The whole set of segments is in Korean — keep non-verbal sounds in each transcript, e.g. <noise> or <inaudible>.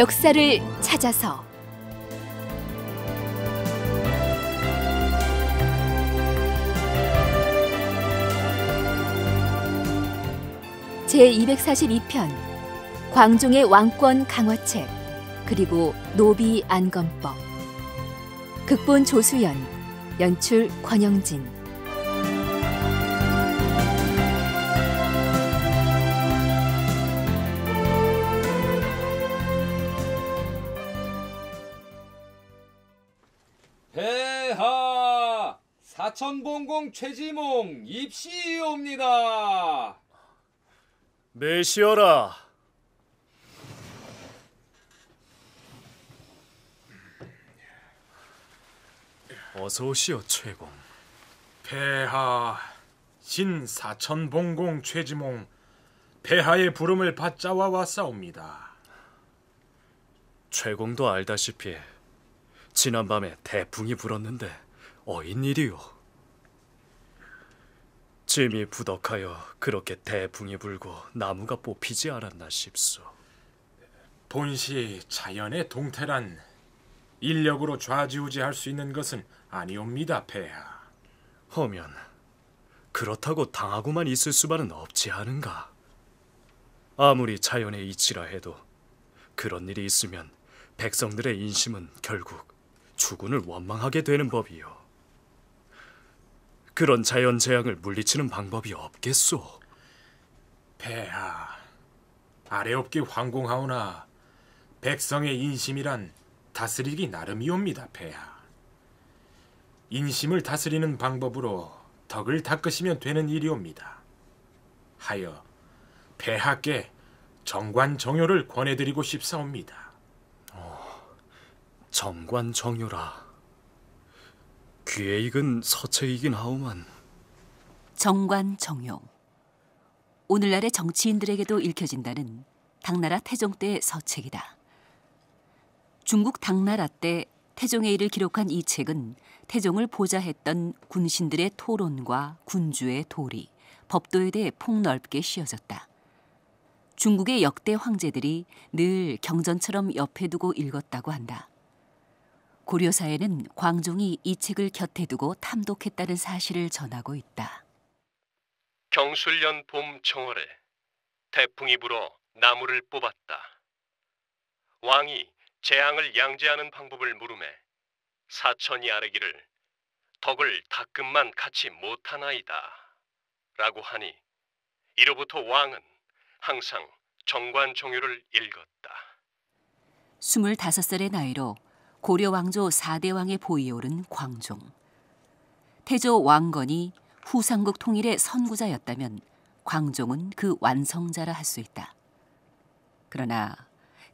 역사를 찾아서 제242편 광종의 왕권 강화책 그리고 노비 안검법 극본 조수연 연출 권영진 사천봉공 최지몽 입시옵니다. E 내시어라. 어서 오시오 최공. 폐하 신 사천봉공 최지몽 폐하의 부름을 받자와 왔사옵니다. 최공도 알다시피 지난밤에 대풍이 불었는데 어인 일이요. 짐이 부덕하여 그렇게 대풍이 불고 나무가 뽑히지 않았나 싶소. 본시 자연의 동태란 인력으로 좌지우지할 수 있는 것은 아니옵니다, 폐하. 허면 그렇다고 당하고만 있을 수만은 없지 않은가? 아무리 자연의 이치라 해도 그런 일이 있으면 백성들의 인심은 결국 주군을 원망하게 되는 법이요. 그런 자연 재앙을 물리치는 방법이 없겠소. 배하 아래없기 황공하오나 백성의 인심이란 다스리기 나름이옵니다, 배하 인심을 다스리는 방법으로 덕을 닦으시면 되는 일이옵니다. 하여 배하께 정관정요를 권해드리고 싶사옵니다. 어, 정관정요라. 귀에 익은 서책이긴 하오만 정관 정용 오늘날의 정치인들에게도 읽혀진다는 당나라 태종 때의 서책이다. 중국 당나라 때 태종의 일을 기록한 이 책은 태종을 보좌했던 군신들의 토론과 군주의 도리, 법도에 대해 폭넓게 씌어졌다. 중국의 역대 황제들이 늘 경전처럼 옆에 두고 읽었다고 한다. 고려사에는 광종이 이 책을 곁에 두고 탐독했다는 사실을 전하고 있다. 경술년 봄 정월에 태풍이 불어 나무를 뽑았다. 왕이 재앙을 양재하는 방법을 물음에 사천이 아래기를 덕을 닦음만 같이 못하나이다. 라고 하니 이로부터 왕은 항상 정관종유를 읽었다. 25살의 나이로 고려 왕조 4대 왕의 보위 오른 광종. 태조 왕건이 후삼국 통일의 선구자였다면 광종은 그 완성자라 할 수 있다. 그러나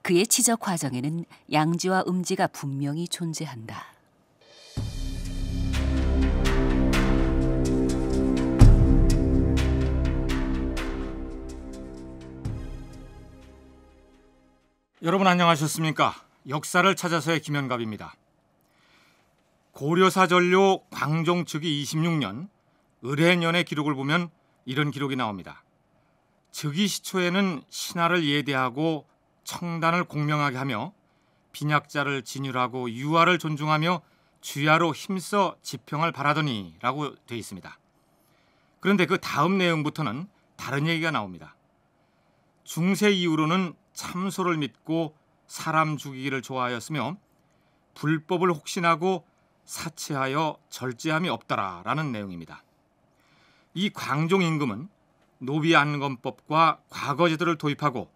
그의 치적 과정에는 양지와 음지가 분명히 존재한다. 여러분 안녕하셨습니까? 역사를 찾아서의 김현갑입니다. 고려사전료 광종 즉위 26년 을해년의 기록을 보면 이런 기록이 나옵니다. 즉위 시초에는 신하를 예대하고 청단을 공명하게 하며 빈약자를 진율하고 유아를 존중하며 주야로 힘써 지평을 바라더니라고 되어 있습니다. 그런데 그 다음 내용부터는 다른 얘기가 나옵니다. 중세 이후로는 참소를 믿고 사람 죽이기를 좋아하였으며 불법을 혹신하고 사치하여 절제함이 없다라는 내용입니다. 이 광종 임금은 노비 안검법과 과거 제도를 도입하고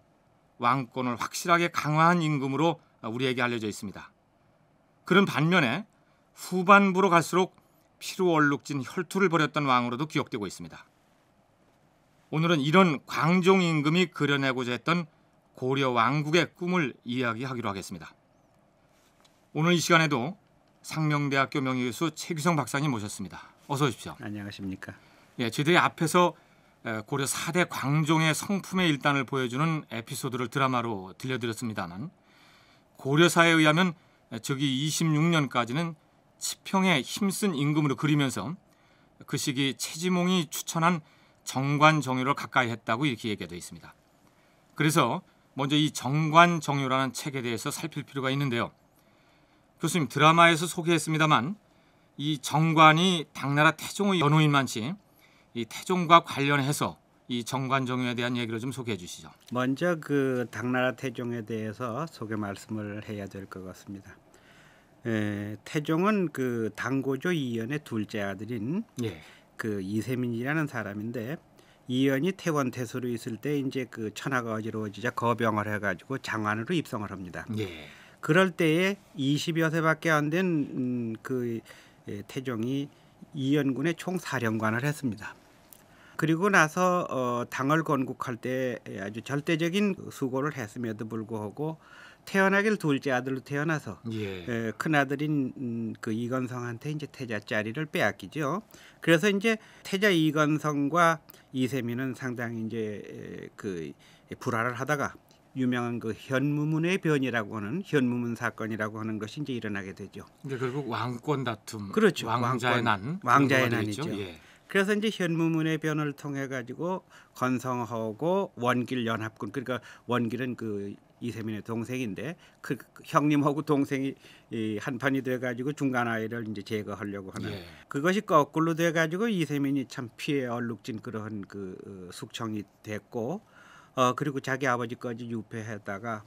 왕권을 확실하게 강화한 임금으로 우리에게 알려져 있습니다. 그런 반면에 후반부로 갈수록 피로 얼룩진 혈투를 벌였던 왕으로도 기억되고 있습니다. 오늘은 이런 광종 임금이 그려내고자 했던 고려 왕국의 꿈을 이야기하기로 하겠습니다. 오늘 이 시간에도 상명대학교 명예교수 최규성 박사님 모셨습니다. 어서 오십시오. 안녕하십니까. 예, 저희들이 앞에서 고려 4대 광종의 성품의 일단을 보여주는 에피소드를 드라마로 들려드렸습니다만 고려사에 의하면 저기 26년까지는 치평에 힘쓴 임금으로 그리면서 그 시기 최지몽이 추천한 정관정의를 가까이 했다고 이렇게 얘기되어 있습니다. 그래서 먼저 이 정관정요라는 책에 대해서 살필 필요가 있는데요. 교수님 드라마에서 소개했습니다만 이 정관이 당나라 태종의 연호인 만치 이 태종과 관련해서 이 정관정요에 대한 얘기를 좀 소개해 주시죠. 먼저 그 당나라 태종에 대해서 소개 말씀을 해야 될 것 같습니다. 에, 태종은 그 당고조 이연의 둘째 아들인 예. 그 이세민이라는 사람인데 이연이 태원 태수로 있을 때 이제 그 천하가 어지러워지자 거병을 해가지고 장안으로 입성을 합니다. 예. 그럴 때에 20여 세밖에 안 된그 음, 그, 예, 태종이 이연군의 총사령관을 했습니다. 그리고 나서 어, 당을 건국할 때 아주 절대적인 수고를 했음에도 불구하고 태어나길 둘째 아들로 태어나서 예. 에, 큰 아들인 음, 그 이건성한테 이제 태자 자리를 빼앗기죠. 그래서 이제 태자 이건성과 이세민은 상당히 이제 에, 그 불화를 하다가 유명한 그 현무문의 변이라고 하는 현무문 사건이라고 하는 것이 이제 일어나게 되죠. 근데 결국 왕권 다툼, 그렇죠. 왕자의 난, 왕자의 난이죠. 예. 그래서 이제 현무문의 변을 통해 가지고 건성하고 원길 연합군 그러니까 원길은 그 이세민의 동생인데 그 형님하고 동생이 이 한판이 돼가지고 중간 아이를 이제 제거하려고 하는 예. 그것이 거꾸로 돼가지고 이세민이 참 피해 얼룩진 그런 그 어, 숙청이 됐고 어 그리고 자기 아버지까지 유폐했다가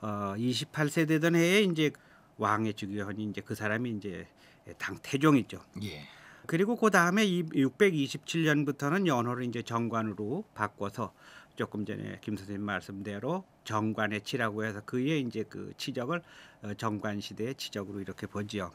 어 28세 되던 해에 이제 왕의 즉위헌이 이제 그 사람이 이제 당태종이죠. 예. 그리고 그 다음에 이 627년부터는 연호를 이제 정관으로 바꿔서 조금 전에 김 선생님 말씀대로 정관의 치라고 해서 그의 이제 그 치적을 어, 정관 시대의 치적으로 이렇게 보지요.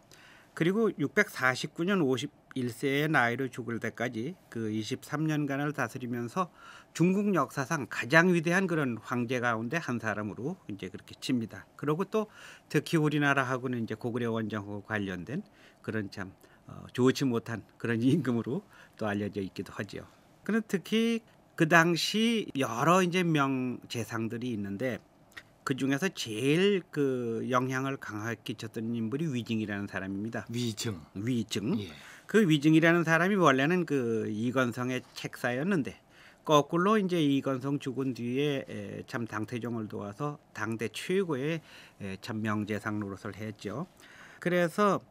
그리고 649년 51세의 나이로 죽을 때까지 그 23년간을 다스리면서 중국 역사상 가장 위대한 그런 황제 가운데 한 사람으로 이제 그렇게 칩니다. 그리고 또 특히 우리나라하고는 이제 고구려 원정하고 관련된 그런 참 어, 좋지 못한 그런 <laughs> 임금으로 또 알려져 있기도 하지요. 그는 특히 그 당시 여러 이제 명재상들이 있는데 그 중에서 제일 그 영향을 강하게 끼쳤던 인물이 위증이라는 사람입니다. 위증. 위증. 예. 그 위증이라는 사람이 원래는 그 이건성의 책사였는데 거꾸로 이제 이건성 죽은 뒤에 참 당태종을 도와서 당대 최고의 참 명재상 노릇을 했죠. 그래서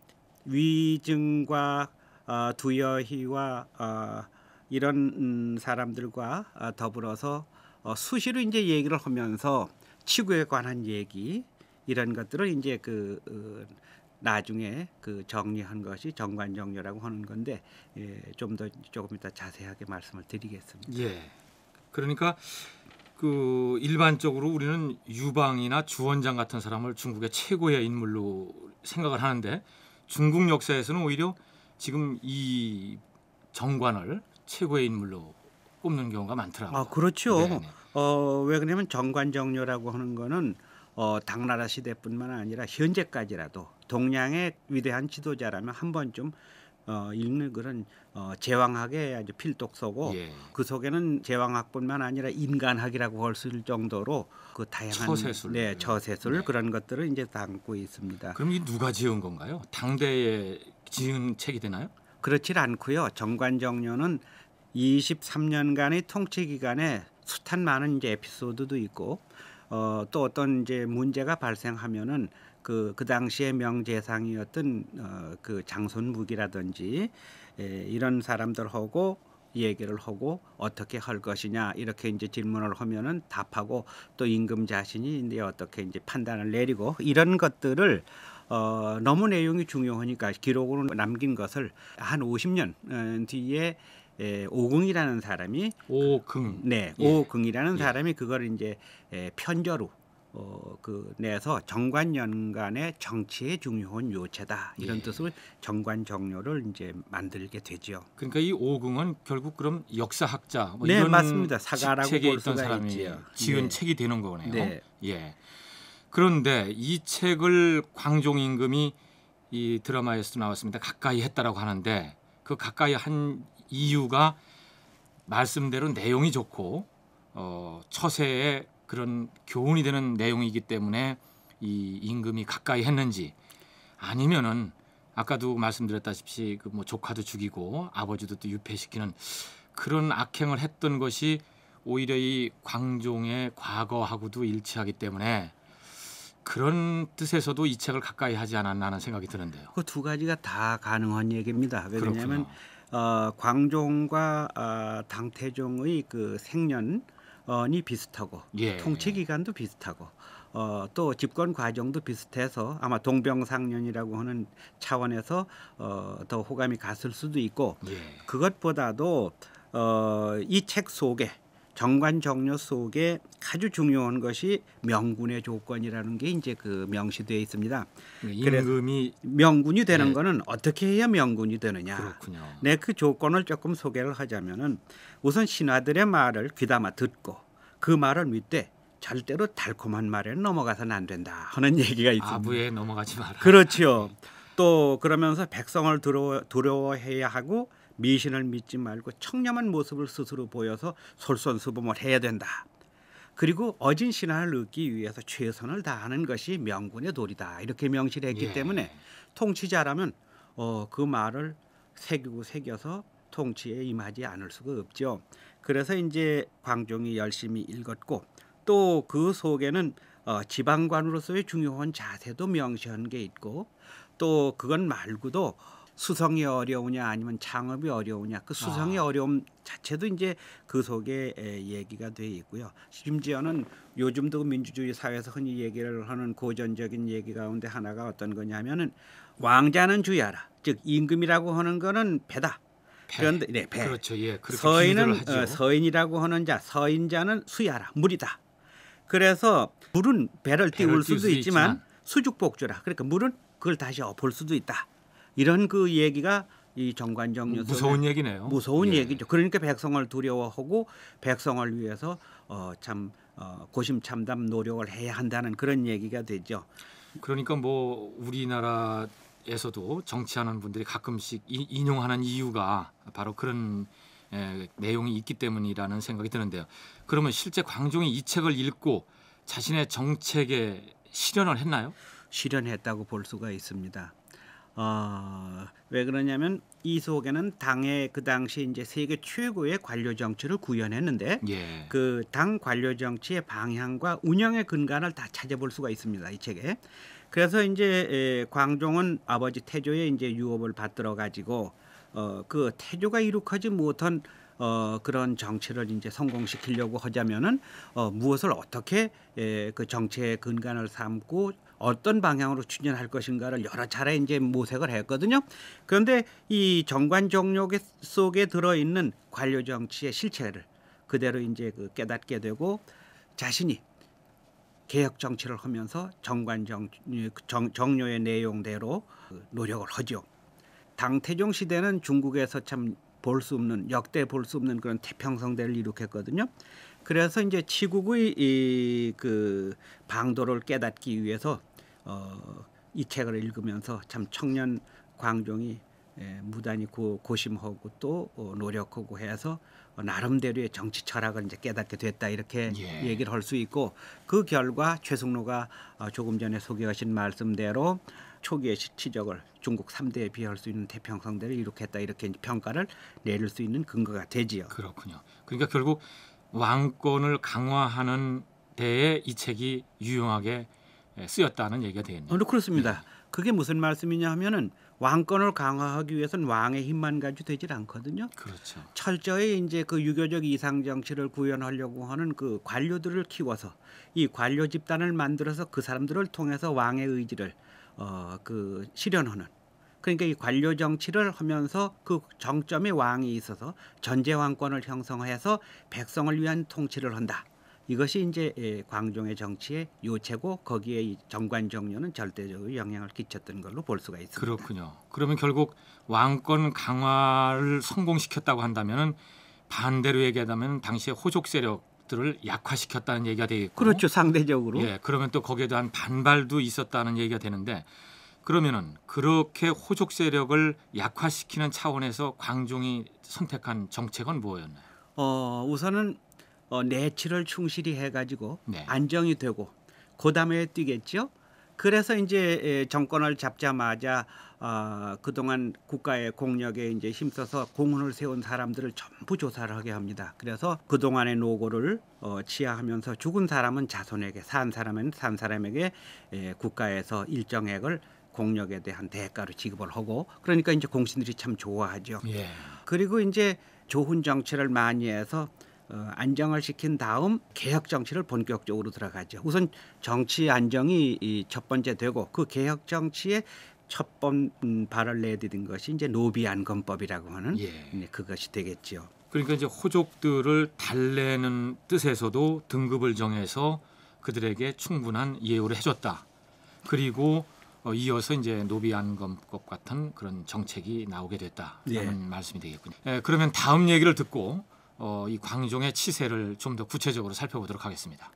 위증과 어, 두여희와 어, 이런 음, 사람들과 아, 더불어서 어, 수시로 이제 얘기를 하면서 치구에 관한 얘기 이런 것들을 이제 그 어, 나중에 그 정리한 것이 정관 정료라고 하는 건데 예, 좀더 조금 이따 자세하게 말씀을 드리겠습니다. 예. 그러니까 그 일반적으로 우리는 유방이나 주원장 같은 사람을 중국의 최고의 인물로 생각을 하는데 중국 역사에서는 오히려 지금 이 정관을 최고의 인물로 꼽는 경우가 많더라고요. 아 그렇죠. 네, 네. 어, 왜 그러냐면 정관정료라고 하는 거는 어, 당나라 시대뿐만 아니라 현재까지라도 동양의 위대한 지도자라면 한 번쯤 어, 읽는 그런 어, 제왕학의 아주 필독서고 예. 그 속에는 제왕학뿐만 아니라 인간학이라고 할 수 있을 정도로 그 다양한 처세술, 네, 처세술 네. 그런 것들을 이제 담고 있습니다. 그럼 이 누가 지은 건가요? 당대에 지은 책이 되나요? 그렇질 않고요. 정관정료는 23년간의 통치 기간에 숱한 많은 이제 에피소드도 있고 어, 또 어떤 이제 문제가 발생하면은 그, 그 당시에 명재상이었던 어, 그 장손무기라든지 에, 예, 이런 사람들하고 얘기를 하고 어떻게 할 것이냐 이렇게 이제 질문을 하면은 답하고 또 임금 자신이 이제 어떻게 이제 판단을 내리고 이런 것들을 어, 너무 내용이 중요하니까 기록으로 남긴 것을 한 50년 어, 뒤에 에, 오궁이라는 사람이 오궁 네 예. 오궁이라는 예. 사람이 그걸 이제 에, 편저로 어, 그 내서 정관연간의 정치의 중요한 요체다 이런 예. 뜻으로 정관정료를 이제 만들게 되지요. 그러니까 이 오궁은 결국 그럼 역사학자 뭐 네, 이런 맞습니다. 사가라고 책에 있던 사람이 있지요. 지은 네. 책이 되는 거네요. 네. 예. 그런데 이 책을 광종 임금이 이드라마에서 나왔습니다. 가까이 했다라고 하는데 그 가까이 한 이유가 말씀대로 내용이 좋고 어, 처세에 그런 교훈이 되는 내용이기 때문에 이 임금이 가까이 했는지 아니면은 아까도 말씀드렸다시피 그뭐 조카도 죽이고 아버지도 또 유폐시키는 그런 악행을 했던 것이 오히려 이 광종의 과거하고도 일치하기 때문에 그런 뜻에서도 이 책을 가까이 하지 않았나 하는 생각이 드는데요. 그 두 가지가 다 가능한 얘기입니다. 왜냐하면 어, 광종과 어, 당태종의 그 생년이 비슷하고 예. 통치 기간도 비슷하고 어, 또 집권 과정도 비슷해서 아마 동병상련이라고 하는 차원에서 어, 더 호감이 갔을 수도 있고 예. 그것보다도 어, 이 책 속에 정관 정료 속에 아주 중요한 것이 명군의 조건이라는 게 이제 그 명시되어 있습니다. 예, 임금이 명군이 되는 네. 거는 어떻게 해야 명군이 되느냐. 그렇군요. 네, 그 조건을 조금 소개를 하자면은 우선 신하들의 말을 귀담아 듣고 그 말을 믿되 절대로 달콤한 말에 넘어가서는 안 된다 하는 <laughs> 얘기가 있습니다. 아부에 넘어가지 마라. 그렇죠. <laughs> 또 그러면서 백성을 두려워, 두려워해야 하고 미신을 믿지 말고 청렴한 모습을 스스로 보여서 솔선수범을 해야 된다. 그리고 어진 신앙을 얻기 위해서 최선을 다하는 것이 명군의 도리다. 이렇게 명시 했기 예. 때문에 통치자라면 어, 그 말을 새기고 새겨서 통치에 임하지 않을 수가 없죠. 그래서 이제 광종이 열심히 읽었고 또 그 속에는 어, 지방관으로서의 중요한 자세도 명시한 게 있고 또 그건 말고도 수성이 어려우냐 아니면 창업이 어려우냐 그수성이 아. 어려움 자체도 이제 그 속에 얘기가 돼 있고요. 심지어는 요즘도 그 민주주의 사회에서 흔히 얘기를 하는 고전적인 얘기 가운데 하나가 어떤 거냐면은 왕자는 주야라. 즉 임금이라고 하는 거는 배다. 배. 그런데 네, 배. 그렇죠. 예, 서인은 어, 서인이라고 하는 자, 서인자는 수야라. 물이다. 그래서 물은 배를 띄울 수도 있지만, 있지만 수죽복주라. 그러니까 물은 그걸 다시 엎을 수도 있다. 이런 그 얘기가 이 정관정 여사 무서운 얘기네요. 무서운 예. 얘기죠. 그러니까 백성을 두려워하고 백성을 위해서 어, 참 어, 고심참담 노력을 해야 한다는 그런 얘기가 되죠. 그러니까 뭐 우리나라에서도 정치하는 분들이 가끔씩 이, 인용하는 이유가 바로 그런 에, 예, 내용이 있기 때문이라는 생각이 드는데요. 그러면 실제 광종이 이 책을 읽고 자신의 정책에 실현을 했나요? 실현했다고 볼 수가 있습니다. 어, 왜 그러냐면 이 속에는 당의 그 당시 이제 세계 최고의 관료 정치를 구현했는데 예. 그당 관료 정치의 방향과 운영의 근간을 다 찾아볼 수가 있습니다 이 책에. 그래서 이제 에, 광종은 아버지 태조의 이제 유업을 받들어 가지고 어, 그 태조가 이룩하지 못한 어, 그런 정치를 이제 성공시키려고 하자면은 어, 무엇을 어떻게 예, 그 정치의 근간을 삼고 어떤 방향으로 추진할 것인가를 여러 차례 이제 모색을 했거든요. 그런데 이 정관 정력 속에 들어 있는 관료 정치의 실체를 그대로 이제 그 깨닫게 되고 자신이 개혁 정치를 하면서 정관 정, 예, 그 정 정료의 내용대로 그 노력을 하죠. 당태종 시대는 중국에서 참 볼수 없는 역대 볼 수 없는 그런 태평성대를 이룩했거든요. 그래서 이제 지국의이그 방도를 깨닫기 위해서 어, 이 책을 읽으면서 참 청년 광종이 예, 무단히 고, 고심하고 또 어, 노력하고 해서 어, 나름대로의 정치 철학을 이제 깨닫게 됐다 이렇게 예. 얘기를 할 수 있고 그 결과 최승로가 어, 조금 전에 소개하신 말씀대로 초기의 식치적을 중국 3대에 비할 수 있는 태평성대를 이룩했다 이렇게 평가를 내릴 수 있는 근거가 되지요. 그렇군요. 그러니까 결국 왕권을 강화하는 데에 이 책이 유용하게 예, 쓰였다는 얘기가 되겠네요. 어, 네, 그렇습니다. 네. 그게 무슨 말씀이냐 하면은 왕권을 강화하기 위해서는 왕의 힘만 가지고 되질 않거든요. 그렇죠. 철저히 이제 그 유교적 이상 정치를 구현하려고 하는 그 관료들을 키워서 이 관료 집단을 만들어서 그 사람들을 통해서 왕의 의지를 어, 그 실현하는 그러니까 이 관료 정치를 하면서 그 정점에 왕이 있어서 전제 왕권을 형성해서 백성을 위한 통치를 한다. 이것이 이제 예, 광종의 정치의 요체고 거기에 이 정관 정료는 절대적으로 영향을 끼쳤던 걸로 볼 수가 있습니다. 그렇군요. 그러면 결국 왕권 강화를 성공시켰다고 한다면 반대로 얘기하자면 당시의 호족 세력 권력들을 약화시켰다는 얘기가 되겠고 그렇죠 상대적으로 예 그러면 또 거기에 대한 반발도 있었다는 얘기가 되는데 그러면은 그렇게 호족 세력을 약화시키는 차원에서 광종이 선택한 정책은 뭐였나요? 어 우선은 어, 내치를 충실히 해가지고 네. 안정이 되고 그다음에 뛰겠죠. 그래서 이제 정권을 잡자마자 아, 그동안 국가의 공력에 이제 힘써서 공헌을 세운 사람들을 전부 조사를 하게 합니다. 그래서 그동안의 노고를 어, 치하하면서 죽은 사람은 자손에게, 산 사람은 산 사람에게 예, 국가에서 일정액을 공력에 대한 대가로 지급을 하고 그러니까 이제 공신들이 참 좋아하죠. 예. 그리고 이제 좋은 정치를 많이 해서 어, 안정을 시킨 다음 개혁 정치를 본격적으로 들어가죠. 우선 정치 안정이 이첫 번째 되고 그 개혁 정치에 첫번 음, 발을 내딛은 것이 이제 노비 안건법이라고 하는 예. 그것이 되겠죠 그러니까 이제 호족들을 달래는 뜻에서도 등급을 정해서 그들에게 충분한 예우를 해줬다. 그리고 어, 이어서 이제 노비 안검법 같은 그런 정책이 나오게 됐다라는 예. 말씀이 되겠군요. 예, 그러면 다음 얘기를 듣고 어, 이 광종의 치세를 좀 더 구체적으로 살펴보도록 하겠습니다.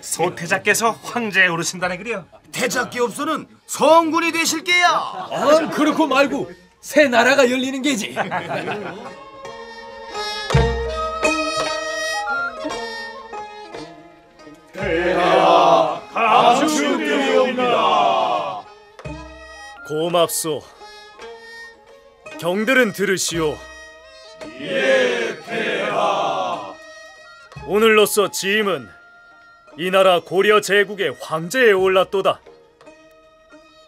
소태자께서 황제에 오르신다네 그래요. 태자께 업소는 성군이 되실게요. 아, 그렇고 말고 새 나라가 열리는 게지. 대하 가축되옵니다. 고맙소. 경들은 들으시오. 예, 대하. 오늘로써 짐은 이 나라 고려 제국의 황제에 올랐도다.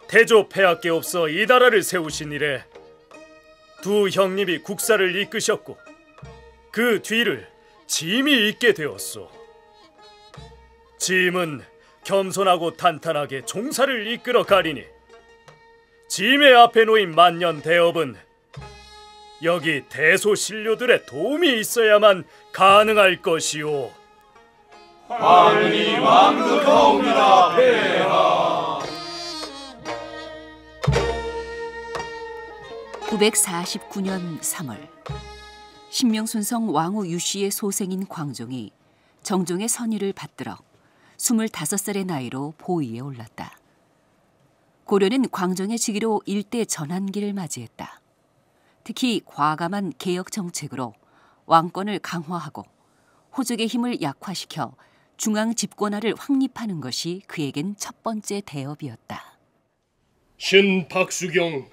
태조 폐하께 없어 이 나라를 세우신 이래 두 형님이 국사를 이끄셨고 그 뒤를 짐이 있게 되었소. 짐은 겸손하고 탄탄하게 종사를 이끌어 가리니 짐의 앞에 놓인 만년 대업은 여기 대소신료들의 도움이 있어야만 가능할 것이오. 하늘이 왕극하옵니다 폐하 949년 3월 신명순성 왕후 유씨의 소생인 광종이 정종의 선의를 받들어 25살의 나이로 보위에 올랐다. 고려는 광종의 즉기로 일대 전환기를 맞이했다. 특히 과감한 개혁 정책으로 왕권을 강화하고 호족의 힘을 약화시켜 중앙 집권화를 확립하는 것이 그에겐 첫 번째 대업이었다. 신 박수경,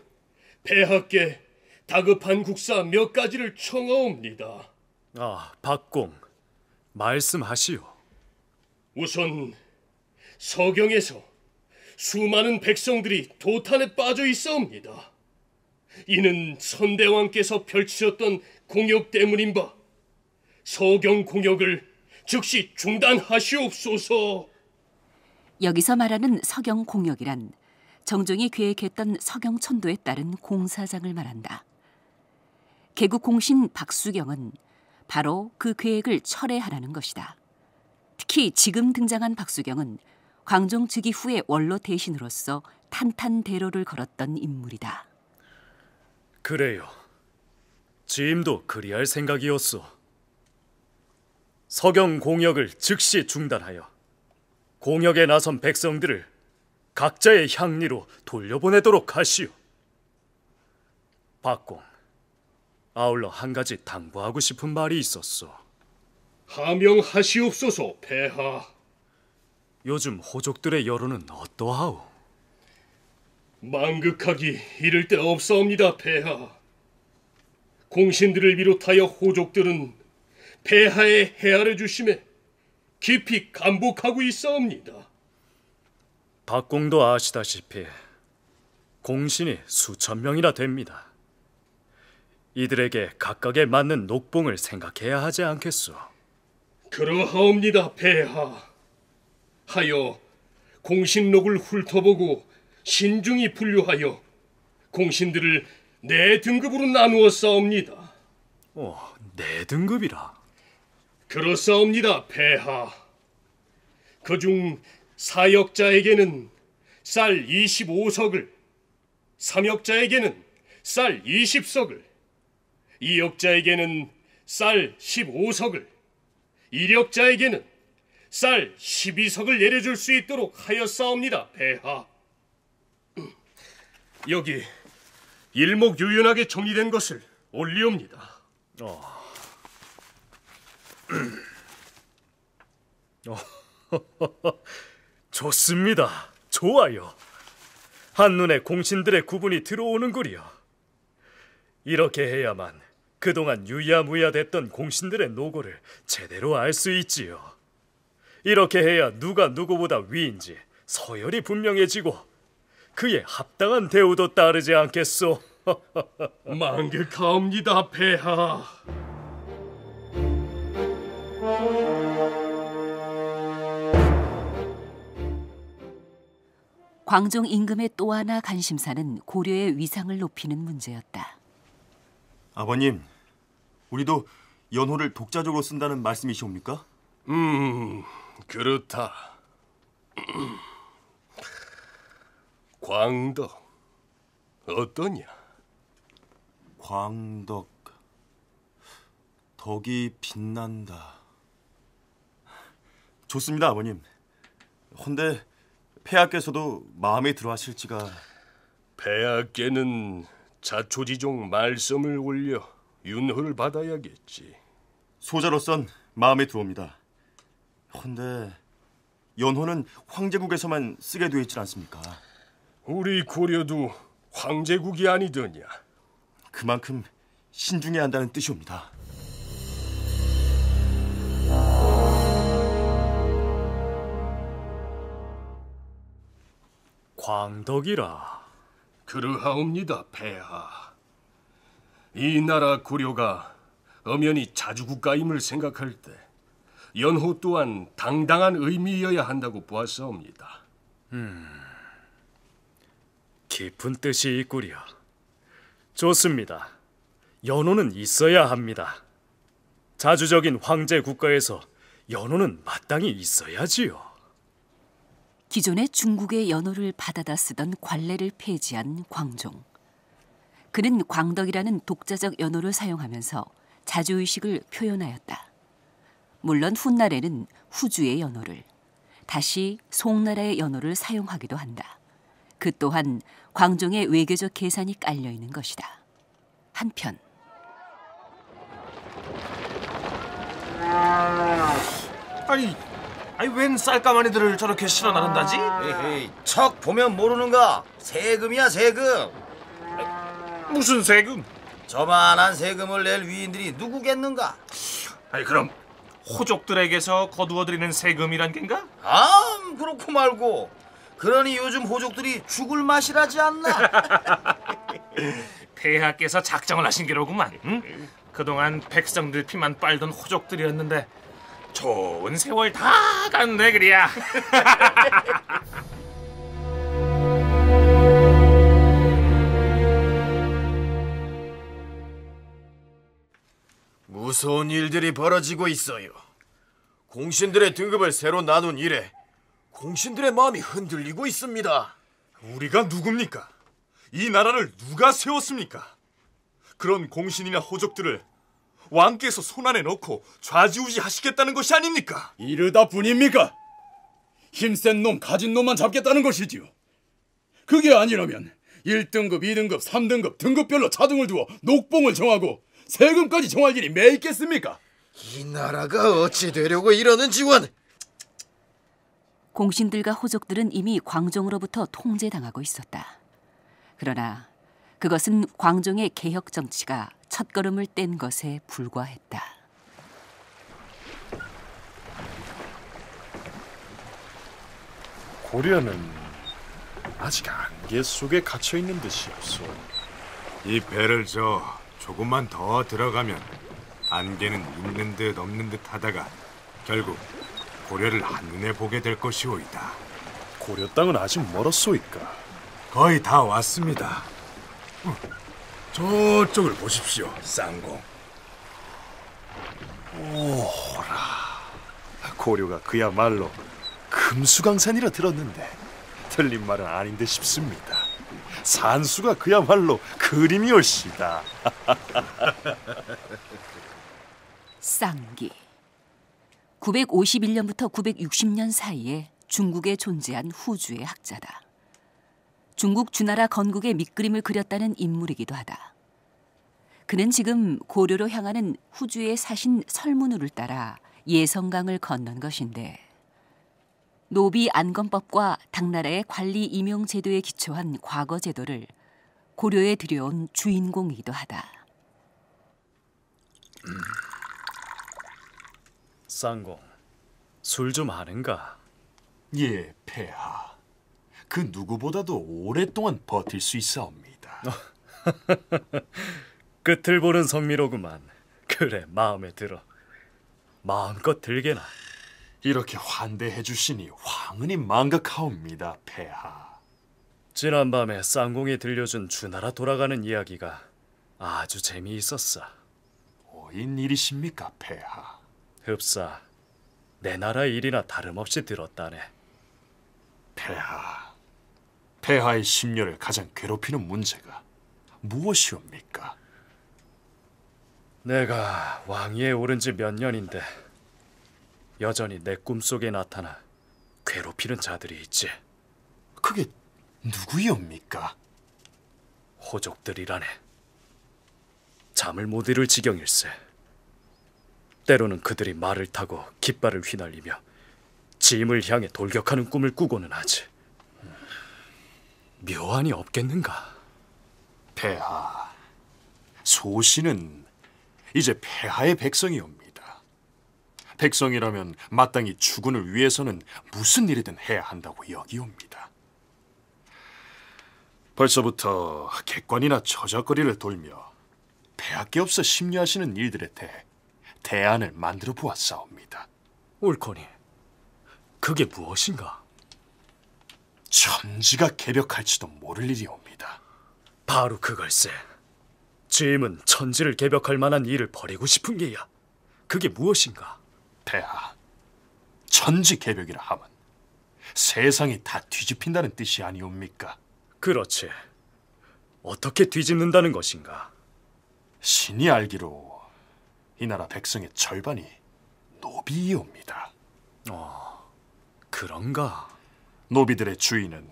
폐학계 다급한 국사 몇 가지를 청하옵니다. 아, 박공, 말씀하시오. 우선 서경에서 수많은 백성들이 도탄에 빠져 있어옵니다. 이는 선대왕께서 펼치셨던 공역 때문인 바 서경 공역을 즉시 중단하시옵소서. 여기서 말하는 서경 공역이란 정종이 계획했던 서경 천도에 따른 공사장을 말한다. 개국 공신 박수경은 바로 그 계획을 철회하라는 것이다. 특히 지금 등장한 박수경은 광종 즉위 후에 원로 대신으로서 탄탄대로를 걸었던 인물이다. 그래요. 지임도 그리할 생각이었소. 서경 공역을 즉시 중단하여 공역에 나선 백성들을 각자의 향리로 돌려보내도록 하시오. 박공, 아울러 한 가지 당부하고 싶은 말이 있었소. 하명하시옵소서, 폐하. 요즘 호족들의 여론은 어떠하오? 망극하기 이를 데 없사옵니다, 폐하. 공신들을 비롯하여 호족들은 폐하에 헤아려 주심에 깊이 감복하고 있사옵니다 박공도 아시다시피 공신이 수천 명이나 됩니다. 이들에게 각각에 맞는 녹봉을 생각해야 하지 않겠소. 그러하옵니다, 폐하. 하여 공신록을 훑어보고 신중히 분류하여 공신들을 네 등급으로 나누어 싸옵니다 어, 네 등급이라. 그렇사옵니다, 폐하. 그중 사역자에게는 쌀 25석을, 삼역자에게는 쌀 20석을, 이역자에게는 쌀 15석을, 이력자에게는 쌀 12석을 내려줄 수 있도록 하였사옵니다, 폐하. 여기 일목유연하게 정리된 것을 올리옵니다. 어. <clears throat> 좋습니다. 좋아요. 한눈에 공신들의 구분이 들어오는구려. 이렇게 해야만 그동안 유야무야됐던 공신들의 노고를 제대로 알 수 있지요. 이렇게 해야 누가 누구보다 위인지 서열이 분명해지고 그에 합당한 대우도 따르지 않겠소. <laughs> 만극하옵니다, 폐하. 광종 임금의 또 하나 관심사는 고려의 위상을 높이는 문제였다. 아버님, 우리도 연호를 독자적으로 쓴다는 말씀이시옵니까? 음, 그렇다. 광덕 어떠냐? 광덕 덕이 빛난다. 좋습니다, 아버님. 헌데 폐하께서도 마음에 들어하실지가 폐하께는 자초지종 말씀을 올려 윤호를 받아야겠지. 소자로선 마음에 들어옵니다 헌데 연호는 황제국에서만 쓰게 되어 있지 않습니까? 우리 고려도 황제국이 아니더냐. 그만큼 신중해야 한다는 뜻이옵니다. 황덕이라. 그러하옵니다, 폐하. 이 나라 고려가 엄연히 자주국가임을 생각할 때 연호 또한 당당한 의미여야 한다고 보았사옵니다. 음, 깊은 뜻이 있구려. 좋습니다. 연호는 있어야 합니다. 자주적인 황제 국가에서 연호는 마땅히 있어야지요. 기존의 중국의 연호를 받아다 쓰던 관례를 폐지한 광종. 그는 광덕이라는 독자적 연호를 사용하면서 자주의식을 표현하였다. 물론 훗날에는 후주의 연호를, 다시 송나라의 연호를 사용하기도 한다. 그 또한 광종의 외교적 계산이 깔려 있는 것이다. 한편 아니 아니 웬쌀까마니들을 저렇게 실어 나른다지? 아. 척 보면 모르는가? 세금이야 세금. 무슨 세금? 저만한 세금을 낼 위인들이 누구겠는가? 아니 그럼 호족들에게서 거두어들이는 세금이란 겐가? 아 그렇고 말고 그러니 요즘 호족들이 죽을 맛이라지 않나? 대하께서 <laughs> 작정을 하신 게로구만 응? 그동안 백성들 피만 빨던 호족들이었는데 좋은 세월 다 갔네 그리야. <laughs> 무서운 일들이 벌어지고 있어요. 공신들의 등급을 새로 나눈 이래 공신들의 마음이 흔들리고 있습니다. 우리가 누굽니까? 이 나라를 누가 세웠습니까? 그런 공신이나 호족들을 왕께서 손안에 넣고 좌지우지 하시겠다는 것이 아닙니까? 이르다 뿐입니까? 힘센 놈, 가진 놈만 잡겠다는 것이지요. 그게 아니라면 1등급, 2등급, 3등급 등급별로 차등을 두어 녹봉을 정하고 세금까지 정할 일이 매 있겠습니까? 이 나라가 어찌 되려고 이러는 지원? 공신들과 호족들은 이미 광종으로부터 통제당하고 있었다. 그러나 그것은 광종의 개혁 정치가 첫걸음을 뗀 것에 불과했다. 고려는 아직 안개 속에 갇혀 있는 듯이 없소. 이 배를 저 조금만 더 들어가면 안개는 있는 듯 없는 듯 하다가 결국 고려를 한눈에 보게 될 것이오이다. 고려 땅은 아직 멀었소이까. 거의 다 왔습니다. 저쪽을 보십시오, 쌍공. 오라. 고려가 그야말로 금수강산이라 들었는데 틀린 말은 아닌데 싶습니다. 산수가 그야말로 그림이 올시다. <laughs> 쌍기 951년부터 960년 사이에 중국에 존재한 후주의 학자다. 중국 주나라 건국의 밑그림을 그렸다는 인물이기도 하다. 그는 지금 고려로 향하는 후주의 사신 설문우를 따라 예성강을 건넌 것인데 노비 안건법과 당나라의 관리 임용 제도에 기초한 과거 제도를 고려에 들여온 주인공이기도 하다. 쌍공, 술좀 아는가? 예, 폐하. 그 누구보다도 오랫동안 버틸 수 있사옵니다. 어. <laughs> 끝을 보는 선미로구만. 그래, 마음에 들어. 마음껏 들게나. 이렇게 환대해 주시니 황은이 망각하옵니다, 폐하. 지난밤에 쌍공이 들려준 주나라 돌아가는 이야기가 아주 재미있었어. 오인 일이십니까, 폐하? 흡사, 내 나라 일이나 다름없이 들었다네. 폐하, 폐하의 심려를 가장 괴롭히는 문제가 무엇이옵니까? 내가 왕위에 오른 지 몇 년인데 여전히 내 꿈속에 나타나 괴롭히는 자들이 있지. 그게 누구이옵니까? 호족들이라네. 잠을 못 이룰 지경일세. 때로는 그들이 말을 타고 깃발을 휘날리며 짐을 향해 돌격하는 꿈을 꾸고는 하지. 묘안이 없겠는가? 폐하, 소신은 이제 폐하의 백성이옵니다. 백성이라면 마땅히 주군을 위해서는 무슨 일이든 해야 한다고 여기옵니다. 벌써부터 객관이나 저작거리를 돌며 폐하께 없어 심려하시는 일들에 대해 대안을 만들어 보았사옵니다. 옳거니 그게 무엇인가? 천지가 개벽할지도 모를 일이옵니다. 바로 그걸세. 주임은 천지를 개벽할 만한 일을 벌이고 싶은 게야. 그게 무엇인가? 대하, 천지 개벽이라 하면 세상이 다 뒤집힌다는 뜻이 아니옵니까? 그렇지. 어떻게 뒤집는다는 것인가? 신이 알기로 이 나라 백성의 절반이 노비이옵니다. 어, 그런가? 노비들의 주인은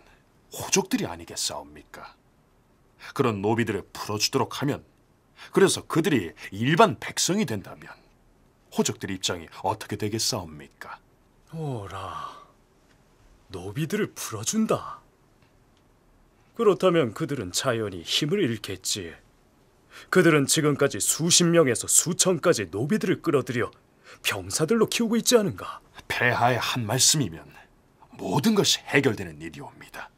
호족들이 아니겠사옵니까? 그런 노비들을 풀어주도록 하면 그래서 그들이 일반 백성이 된다면 호족들 입장이 어떻게 되겠사옵니까? 오라, 노비들을 풀어준다. 그렇다면 그들은 자연히 힘을 잃겠지. 그들은 지금까지 수십 명에서 수천까지 노비들을 끌어들여 병사들로 키우고 있지 않은가? 폐하의 한 말씀이면 모든 것이 해결되는 일이옵니다.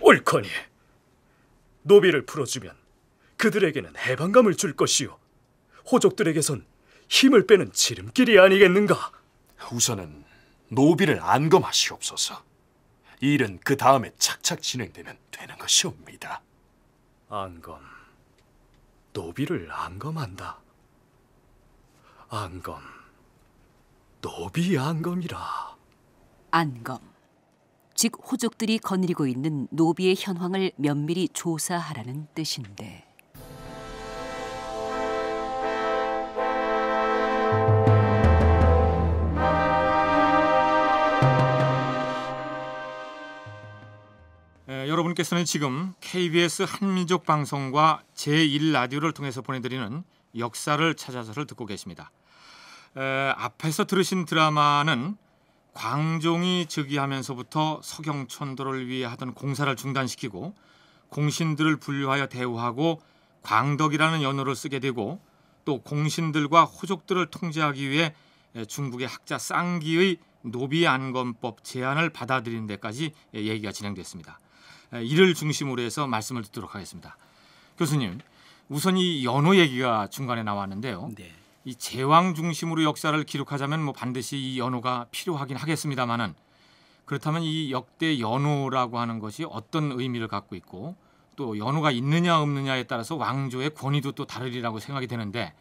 옳거니 노비를 풀어주면 그들에게는 해방감을 줄 것이요 호족들에게선 힘을 빼는 지름길이 아니겠는가? 우선은 노비를 안검하시옵소서. 이 일은 그 다음에 착착 진행되면 되는 것이옵니다. 안검, 노비를 안검한다. 안검, 노비 안검이라. 안검. 즉 호족들이 거느리고 있는 노비의 현황을 면밀히 조사하라는 뜻인데. 에, 예, 여러분께서는 지금 KBS 한민족 방송과 제1라디오를 통해서 보내드리는 역사를 찾아서를 듣고 계십니다. 에, 앞에서 들으신 드라마는 광종이 즉위하면서부터 서경천도를 위해 하던 공사를 중단시키고 공신들을 분류하여 대우하고 광덕이라는 연호를 쓰게 되고 또 공신들과 호족들을 통제하기 위해 중국의 학자 쌍기의 노비 안검법 제안을 받아들인 데까지 얘기가 진행됐습니다. 이를 중심으로 해서 말씀을 듣도록 하겠습니다. 교수님, 우선 이 연호 얘기가 중간에 나왔는데요. 네. 이 제왕 중심으로 역사를 기록하자면 뭐 반드시 이 연호가 필요하긴 하겠습니다만은 그렇다면 이 역대 연호라고 하는 것이 어떤 의미를 갖고 있고 또 연호가 있느냐 없느냐에 따라서 왕조의 권위도 또 다르리라고 생각이 되는데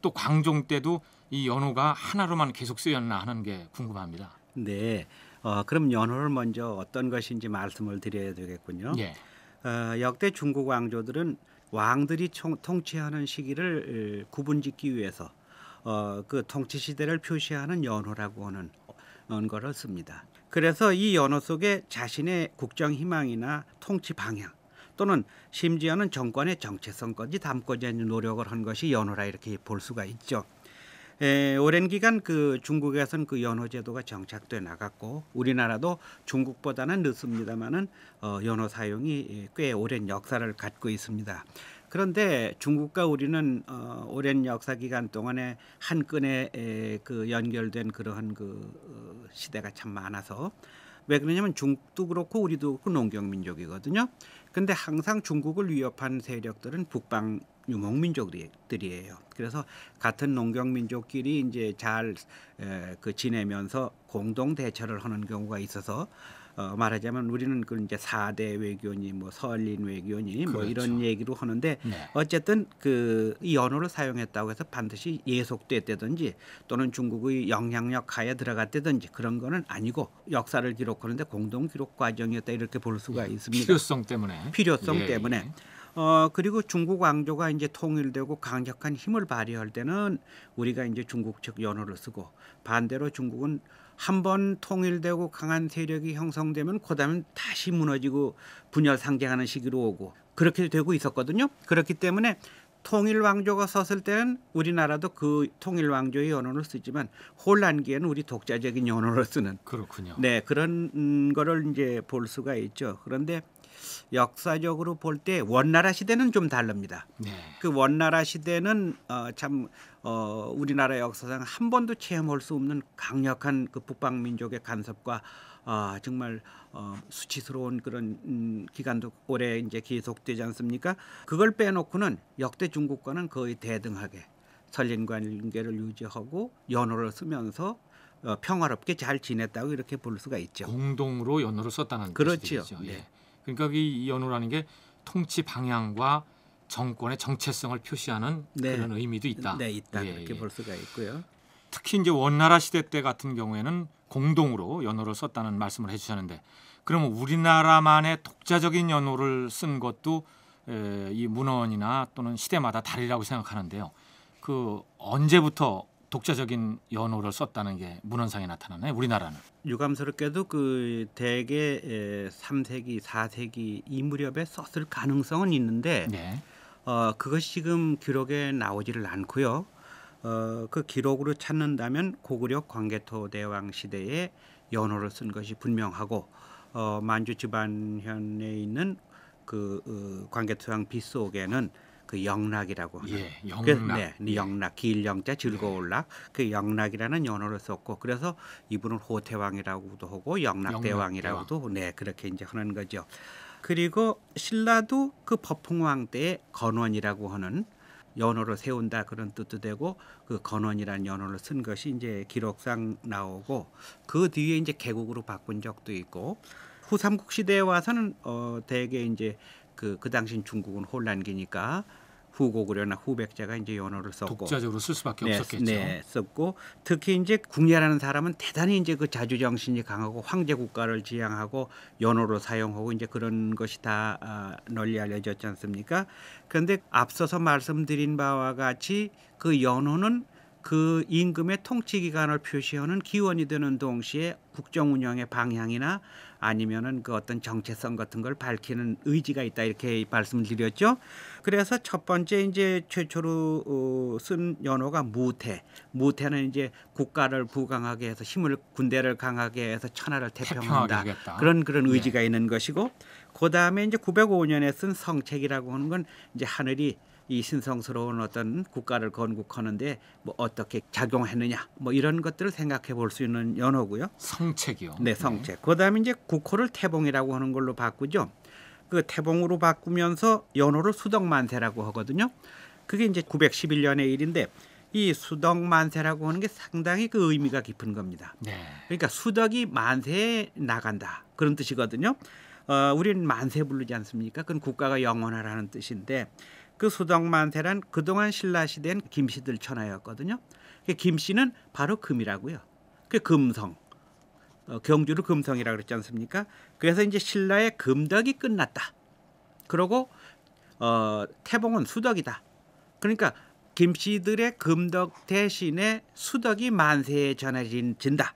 또 광종 때도 이 연호가 하나로만 계속 쓰였나 하는 게 궁금합니다. 네. 어, 그럼 연호를 먼저 어떤 것인지 말씀을 드려야 되겠군요. 예. 어, 역대 중국 왕조들은 왕들이 총, 통치하는 시기를 구분짓기 위해서 어, 그 통치 시대를 표시하는 연호라고 하는 언거를 어, 씁니다. 그래서 이 연호 속에 자신의 국정 희망이나 통치 방향 또는 심지어는 정권의 정체성까지 담고자 하는 노력을 한 것이 연호라 이렇게 볼 수가 있죠. 에, 오랜 기간 그 중국에선 그 연호 제도가 정착돼 나갔고 우리나라도 중국보다는 늦습니다만은 어, 연호 사용이 꽤 오랜 역사를 갖고 있습니다. 그런데 중국과 우리는 어, 오랜 역사 기간 동안에 한 끈에 에, 그 연결된 그러한 그 어, 시대가 참 많아서 왜 그러냐면 중국도 그렇고 우리도 그 농경 민족이거든요. 근데 항상 중국을 위협한 세력들은 북방 유목 민족들이에요. 그래서 같은 농경 민족끼리 이제 잘 그 지내면서 공동 대처를 하는 경우가 있어서 어, 말하자면 우리는 그 이제 사대 외교니 뭐 설린 외교니 뭐 그렇죠. 뭐 이런 얘기로 하는데 네. 어쨌든 그 이 언어를 사용했다고 해서 반드시 예속됐다든지 또는 중국의 영향력 하에 들어갔다든지 그런 거는 아니고 역사를 기록하는데 공동 기록 과정이었다 이렇게 볼 수가 예, 있습니다. 필요성 때문에 필요성 예, 때문에 예. 어 그리고 중국 왕조가 이제 통일되고 강력한 힘을 발휘할 때는 우리가 이제 중국 측 연호를 쓰고 반대로 중국은 한번 통일되고 강한 세력이 형성되면 그다음 다시 무너지고 분열 상징하는 시기로 오고 그렇게 되고 있었거든요. 그렇기 때문에 통일 왕조가 섰을 때는 우리나라도 그 통일 왕조의 언어를 쓰지만 혼란기에는 우리 독자적인 언어를 쓰는 그렇군요. 네 그런 음, 거를 이제 볼 수가 있죠. 그런데 역사적으로 볼 때 원나라 시대는 좀 다릅니다. 네. 그 원나라 시대는 어, 참 어, 우리나라 역사상 한 번도 체험할 수 없는 강력한 그 북방 민족의 간섭과 아 정말 어, 수치스러운 그런 음, 기간도 오래 이제 계속되지 않습니까? 그걸 빼놓고는 역대 중국과는 거의 대등하게 선린 관계를 유지하고 연호를 쓰면서 어, 평화롭게 잘 지냈다고 이렇게 볼 수가 있죠. 공동으로 연호를 썼다는 그렇죠. 뜻이죠. 예. 네. 예. 그러니까 이 연호라는 게 통치 방향과 정권의 정체성을 표시하는 네. 그런 의미도 있다. 네, 있다. 예, 그렇게 예. 볼 수가 있고요. 특히 이제 원나라 시대 때 같은 경우에는 공동으로 연호를 썼다는 말씀을 해주셨는데 그러면 우리나라만의 독자적인 연호를 쓴 것도 에, 이 문헌이나 또는 시대마다 다르라고 생각하는데요. 그 언제부터 독자적인 연호를 썼다는 게 문헌상에 나타나나요? 우리나라는 유감스럽게도 그 대개 3세기, 4세기 이 무렵에 썼을 가능성은 있는데 네. 어, 그것이 지금 기록에 나오지를 않고요. 어, 그 기록으로 찾는다면 고구려 광개토 대왕 시대에 연호를 쓴 것이 분명하고 어, 만주 지반현에 있는 그 어, 광개토왕 빗속에는 그 영락이라고 하는 예, 그, 영락. 그, 네, 예. 영락 길영자 네. 즐거울락 예. 그 영락이라는 연호를 썼고 그래서 이분은 호태왕이라고도 하고 영락대왕이라고도 영락. 네 그렇게 이제 하는 거죠. 그리고 신라도 그 법흥왕 때의 건원이라고 하는 연호를 세운다 그런 뜻도 되고 그 건원이라는 연호를 쓴 것이 이제 기록상 나오고 그 뒤에 이제 개국으로 바꾼 적도 있고 후삼국 시대에 와서는 어 대개 이제 그그 당시 중국은 혼란기니까 후고구려나 후백제가 이제 연호를 썼고 독자적으로 쓸 수밖에 네, 없었겠죠. 네, 썼고 특히 이제 궁예라는 사람은 대단히 이제 그 자주 정신이 강하고 황제 국가를 지향하고 연호로 사용하고 이제 그런 것이 다 아, 널리 알려졌지 않습니까? 그런데 앞서서 말씀드린 바와 같이 그 연호는 그 임금의 통치 기간을 표시하는 기원이 되는 동시에 국정 운영의 방향이나 아니면은 그 어떤 정체성 같은 걸 밝히는 의지가 있다 이렇게 말씀드렸죠. 을 그래서 첫 번째 이제 최초로 어, 쓴 연호가 무태. 무태는 이제 국가를 부강하게 해서 힘을 군대를 강하게 해서 천하를 태평한다. 그런 그런 예. 의지가 네. 있는 것이고 그다음에 이제 905년에 쓴 성책이라고 하는 건 이제 하늘이 이 신성스러운 어떤 국가를 건국하는데 뭐 어떻게 작용했느냐 뭐 이런 것들을 생각해 볼 수 있는 연호고요. 성책이요. 네, 성책. 네. 그 그다음에 이제 국호를 태봉이라고 하는 걸로 바꾸죠. 그 태봉으로 바꾸면서 연호를 수덕만세라고 하거든요. 그게 이제 911년의 일인데 이 수덕 만세라고 하는 게 상당히 그 의미가 깊은 겁니다. 네. 그러니까 수덕이 만세에 나간다 그런 뜻이거든요. 어, 우리는 만세 부르지 않습니까? 그건 국가가 영원하라는 뜻인데 그 수덕만세란 그동안 신라시대엔 김씨들 천하였거든요. 그러니까 김씨는 바로 금이라고요. 그 금성. 어, 경주를 금성이라고 그랬지 않습니까? 그래서 이제 신라의 금덕이 끝났다. 그러고 어, 태봉은 수덕이다. 그러니까 김씨들의 금덕 대신에 수덕이 만세에 전해진다.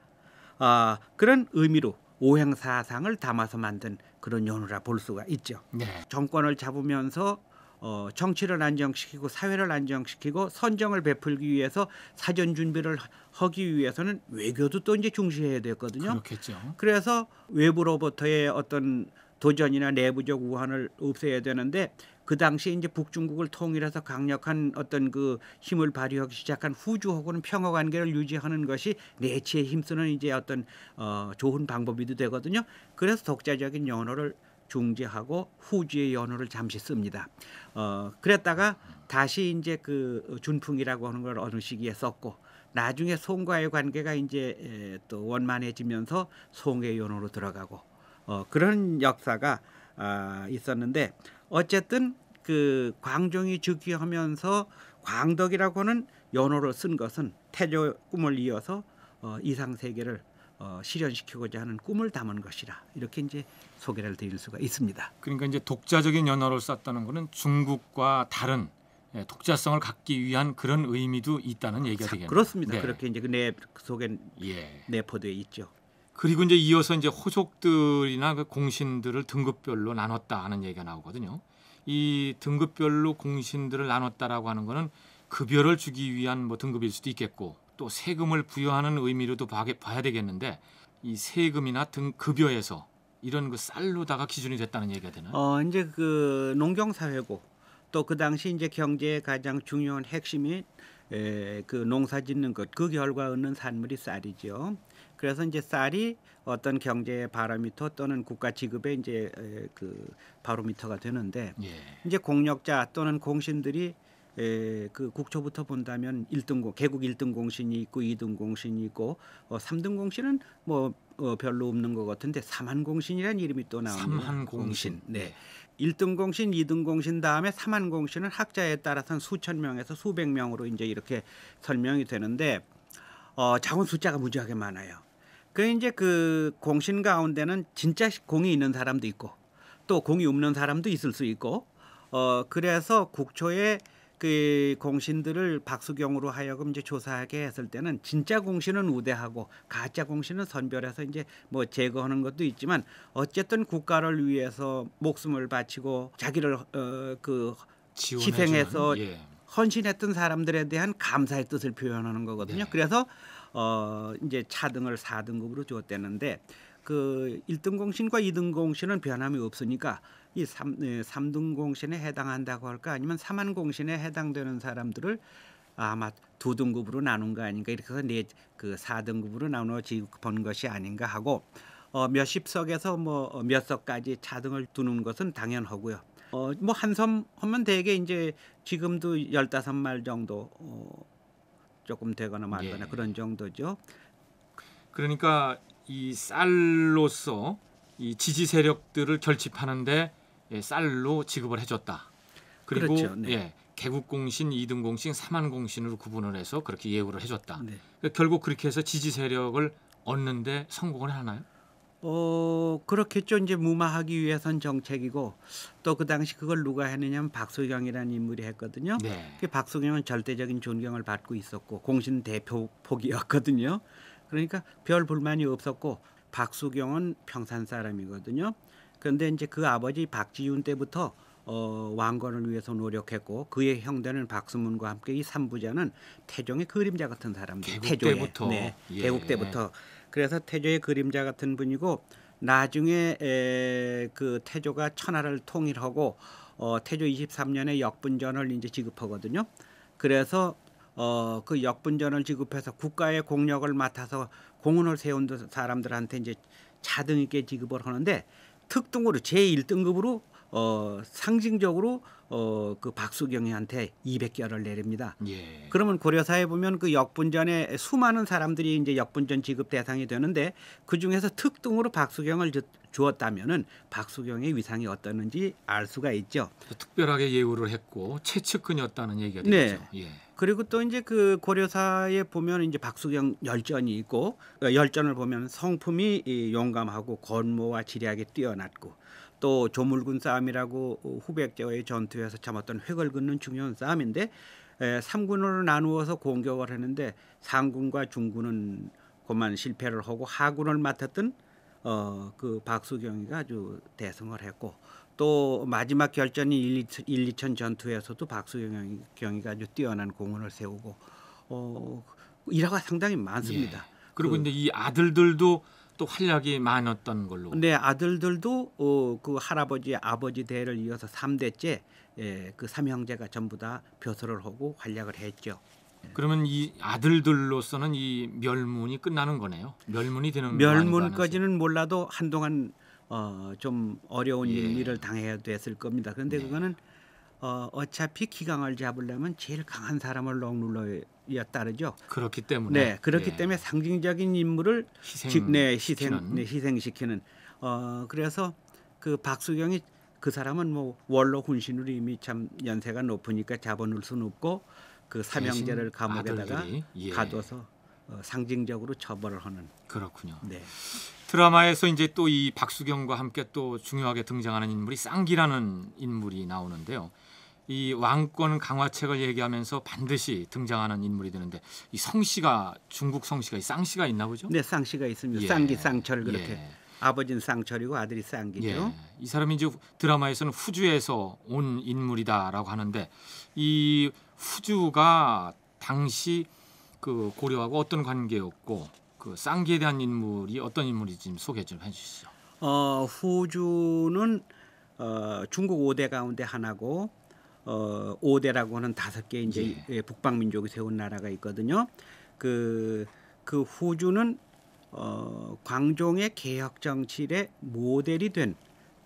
어, 그런 의미로 오행사상을 담아서 만든 그런 연우라 볼 수가 있죠. 네. 정권을 잡으면서 어, 정치를 안정시키고 사회를 안정시키고 선정을 베풀기 위해서 사전 준비를 하기 위해서는 외교도 또 이제 중시해야 되거든요. 그렇겠죠. 그래서 외부로부터의 어떤 도전이나 내부적 우환을 없애야 되는데 그 당시 이제 북중국을 통일해서 강력한 어떤 그 힘을 발휘하기 시작한 후주하고는 평화 관계를 유지하는 것이 내치에 힘쓰는 이제 어떤 어 좋은 방법이도 되거든요. 그래서 독자적인 연호를 중지하고 후지의 연호를 잠시 씁니다. 어, 그랬다가 다시 이제 그 준풍이라고 하는 걸 어느 시기에 썼고 나중에 송과의 관계가 이제 또 원만해지면서 송의 연호로 들어가고 어, 그런 역사가 아, 있었는데 어쨌든 그 광종이 즉위하면서 광덕이라고 는 연호를 쓴 것은 태조 꿈을 이어서 어, 이상 세계를 어, 실현시키고자 하는 꿈을 담은 것이라 이렇게 이제 소개를 드릴 수가 있습니다. 그러니까 이제 독자적인 연어를 썼다는 것은 중국과 다른 예, 독자성을 갖기 위한 그런 의미도 있다는 얘기가 되겠네요. 그렇습니다. 네. 그렇게 이제 그내 그 속에 예. 내포되어 있죠. 그리고 이제 이어서 이제 호족들이나 그 공신들을 등급별로 나눴다 하는 얘기가 나오거든요. 이 등급별로 공신들을 나눴다라고 하는 거는 급여를 주기 위한 뭐 등급일 수도 있겠고 또 세금을 부여하는 의미로도 봐야 되겠는데 이 세금이나 등 급여에서 이런 그 쌀로다가 기준이 됐다는 얘기가 되나요? 어 이제 그 농경 사회고 또 그 당시 이제 경제의 가장 중요한 핵심이 에, 그 농사 짓는 것 그 결과 얻는 산물이 쌀이죠. 그래서 이제 쌀이 어떤 경제의 바로미터 또는 국가 지급의 이제 그 바로미터가 되는데 예. 이제 공력자 또는 공신들이 에, 예, 그 국초부터 본다면 1등 개국 1등 공신이 있고 2등 공신이 있고 어, 3등 공신은 뭐 어, 별로 없는 것 같은데 삼한 공신이라는 이름이 또 나옵니다. 삼한 공신. 네. 1등 공신, 2등 공신 다음에 삼한 공신은 학자에 따라서 수천 명에서 수백 명으로 이제 이렇게 설명이 되는데 어, 자원 숫자가 무지하게 많아요. 그 이제 그 공신 가운데는 진짜 공이 있는 사람도 있고 또 공이 없는 사람도 있을 수 있고 어 그래서 국초에 그 공신들을 박수경으로 하여금 이제 조사하게 했을 때는 진짜 공신은 우대하고 가짜 공신은 선별해서 이제 뭐 제거하는 것도 있지만 어쨌든 국가를 위해서 목숨을 바치고 자기를 어, 그 희생해서 예. 헌신했던 사람들에 대한 감사의 뜻을 표현하는 거거든요. 네. 그래서 어 이제 차등을 4등급으로 줬대는데 그 1등 공신과 2등 공신은 변함이 없으니까 이 삼, 네, 삼등 공신에 해당한다고 할까 아니면 삼한 공신에 해당되는 사람들을 아마 두 등급으로 나눈 거 아닌가 이렇게 해서 네그 사등급으로 나눠지 본 것이 아닌가 하고 어, 몇십 석에서 뭐몇 어, 석까지 차등을 두는 것은 당연하고요. 어, 뭐한섬 하면 대개 이제 지금도 열다섯 말 정도 어, 조금 되거나 말거나 예. 그런 정도죠. 그러니까 이 쌀로서 이 지지 세력들을 결집하는데 예, 쌀로 지급을 해줬다. 그리고 그렇죠. 네. 예, 개국공신, 이등공신, 사만공신으로 구분을 해서 그렇게 예우를 해줬다. 네. 그러니까 결국 그렇게 해서 지지 세력을 얻는데 성공을 하나요? 어 그렇겠죠. 이제 무마하기 위해선 정책이고 또 그 당시 그걸 누가 했느냐면 박수경이라는 인물이 했거든요. 네. 그박수경은 절대적인 존경을 받고 있었고 공신 대표 폭이었거든요. 그러니까 별 불만이 없었고 박수경은 평산 사람이거든요. 그런데 이제 그 아버지 박지윤 때부터 어, 왕건을 위해서 노력했고 그의 형제는 박수문과 함께 이 삼부자는 태종의 그림자 같은 사람들 태조 때부터. 네, 예. 개국 때부터 그래서 태조의 그림자 같은 분이고 나중에 에, 그 태조가 천하를 통일하고 어, 태조 23년에 역분전을 이제 지급하거든요. 그래서 어, 그 역분전을 지급해서 국가의 공력을 맡아서 공헌을 세운 사람들한테 이제 자등 있게 지급을 하는데 특등으로 제1등급으로 어, 상징적으로 어, 그 박수경이한테 2 0 0개을 내립니다. 예. 그러면 고려사에 보면 그 역분전에 수많은 사람들이 이제 역분전 지급 대상이 되는데 그 중에서 특등으로 박수경을 주었다면은 박수경의 위상이 어떠는지 알 수가 있죠. 특별하게 예우를 했고 최측근이었다는 얘기가 되죠. 네. 예. 그리고 또 이제 그 고려사에 보면 이제 박수경 열전이 있고 어, 열전을 보면 성품이 용감하고 권모와 지략이 뛰어났고 또 조물군 싸움이라고 후백제와의 전투에서 참았던 획을 긋는 중요한 싸움인데 에, 3군으로 나누어서 공격을 했는데 상군과 중군은 그만 실패를 하고 하군을 맡았던 어, 그 박수경이가 아주 대승을 했고 또 마지막 결전인 1, 2, 2천 전투에서도 박수경이가 아주 뛰어난 공헌을 세우고 어, 일화가 상당히 많습니다. 예. 그리고 그, 이제 이 아들들도 또 활약이 많았던 걸로. 네, 아들들도 어, 그 할아버지 아버지 대를 이어서 삼대째 예, 그 삼형제가 전부 다 벼슬을 하고 활약을 했죠. 예. 그러면 이 아들들로서는 이 멸문이 끝나는 거네요. 멸문이 되는 멸문까지는 몰라도 한동안 어, 좀 어려운 예. 일을 당해야 됐을 겁니다. 그런데 네. 그거는 어, 어차피 기강을 잡으려면 제일 강한 사람을 억눌러야 이었다르죠. 그렇기 때문에 네 그렇기 예. 때문에 상징적인 인물을 희생, 지, 네, 희생 네, 희생시키는 어 그래서 그 박수경이 그 사람은 뭐 원로 훈신으로 이미 참 연세가 높으니까 잡아놓을 수는 없고 그사명제를 감옥에다가 예. 가둬서 어, 상징적으로 처벌을 하는 그렇군요. 네. 드라마에서 이제 또 이 박수경과 함께 또 중요하게 등장하는 인물이 쌍기라는 인물이 나오는데요. 이 왕권 강화책을 얘기하면서 반드시 등장하는 인물이 되는데 이 성씨가 중국 성씨가 이 쌍씨가 있나 보죠? 네, 쌍씨가 있습니다. 예. 쌍기 쌍철 그렇게 예. 아버지는 쌍철이고 아들이 쌍기죠. 예. 이 사람이 이제 드라마에서는 후주에서 온 인물이다라고 하는데 이 후주가 당시 그 고려하고 어떤 관계였고 그 쌍기에 대한 인물이 어떤 인물인 지금 소개 좀 해주시죠. 어, 후주는 어, 중국 5대 가운데 하나고 어 5대라고 하는 다섯 개 이제 예. 예 북방 민족이 세운 나라가 있거든요. 그그 그 후주는 그 어 광종의 개혁 정치의 모델이 된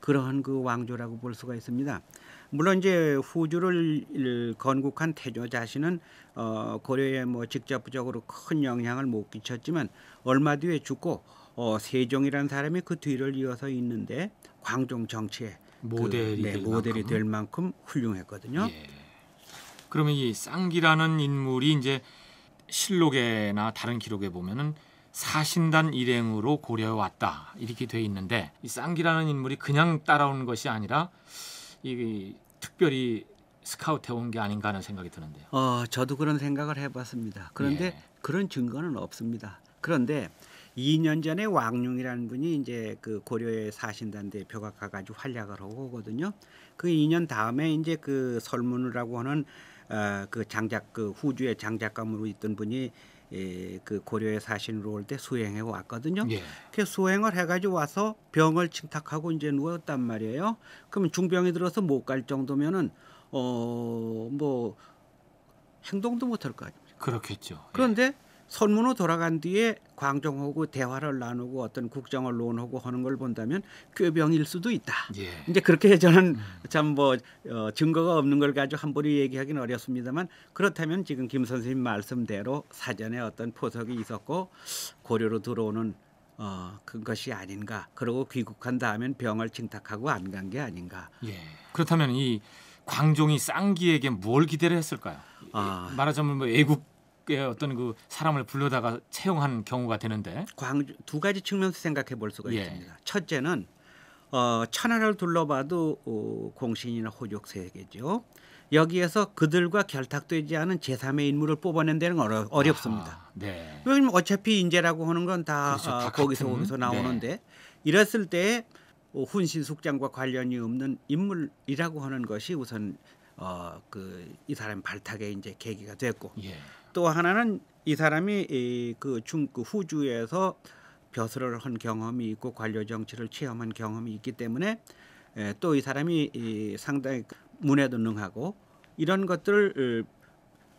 그러한 그 왕조라고 볼 수가 있습니다. 물론 이제 후주를 건국한 태조 자신은 어, 고려에 뭐 직접적으로 큰 영향을 못 끼쳤지만 얼마 뒤에 죽고 어, 세종이라는 사람이 그 뒤를 이어서 있는데 광종 정치에 모델이, 그, 네, 될, 모델이 만큼. 될 만큼 훌륭했거든요. 예. 그러면 이 쌍기라는 인물이 이제 실록에나 다른 기록에 보면은 사신단 일행으로 고려해 왔다 이렇게 돼 있는데 이 쌍기라는 인물이 그냥 따라온 것이 아니라 이 특별히 스카우트 해온 게 아닌가 하는 생각이 드는데요. 어, 저도 그런 생각을 해봤습니다. 그런데 예. 그런 증거는 없습니다. 그런데 2년 전에 왕룡이라는 분이 이제 그 고려에 사신다는 대표가 가가지고 활약을 하고 오거든요. 그 2년 다음에 이제 그 설문이라고 하는 어, 그 장작 그 후주의 장작감으로 있던 분이 예, 그 고려에 사신으로 올 때 수행해 왔거든요. 예. 그 수행을 해가지고 와서 병을 침탁하고 이제 누웠단 말이에요. 그러면 중병이 들어서 못 갈 정도면은 어 뭐 행동도 못 할 거 아닙니까? 그렇겠죠. 예. 그런데 예. 선문으로 돌아간 뒤에 광종하고 대화를 나누고 어떤 국정을 논하고 하는 걸 본다면 꾀병일 수도 있다. 예. 이제 그렇게 저는 음. 참뭐 어, 증거가 없는 걸 가지고 함부로 얘기하기는 어렵습니다만 그렇다면 지금 김 선생님 말씀대로 사전에 어떤 포석이 있었고 고려로 들어오는 어, 그것이 아닌가. 그러고 귀국한 다음엔 병을 징탁하고 안 간 게 아닌가. 예. 그렇다면 이 광종이 쌍기에게 뭘 기대를 했을까요? 아. 말하자면 뭐 애국 꽤 어떤 그 사람을 불러다가 채용한 경우가 되는데 광주 두 가지 측면에서 생각해 볼 수가 예. 있습니다. 첫째는 어, 천하를 둘러봐도 어, 공신이나 호족 세계죠. 여기에서 그들과 결탁되지 않은 제3의 인물을 뽑아낸 데는 어려, 어렵습니다. 아, 네. 왜냐면 어차피 인재라고 하는 건다 그렇죠, 어, 거기서 거기서 네. 나오는데 네. 이랬을 때 어, 훈신 숙장과 관련이 없는 인물이라고 하는 것이 우선 어, 그이 사람 발탁의 이제 계기가 됐고 예. 또 하나는 이 사람이 그중 그 후주에서 벼슬을 한 경험이 있고 관료 정치를 체험한 경험이 있기 때문에 예, 또이 사람이 이 상당히 문에도 능하고 이런 것들을 어,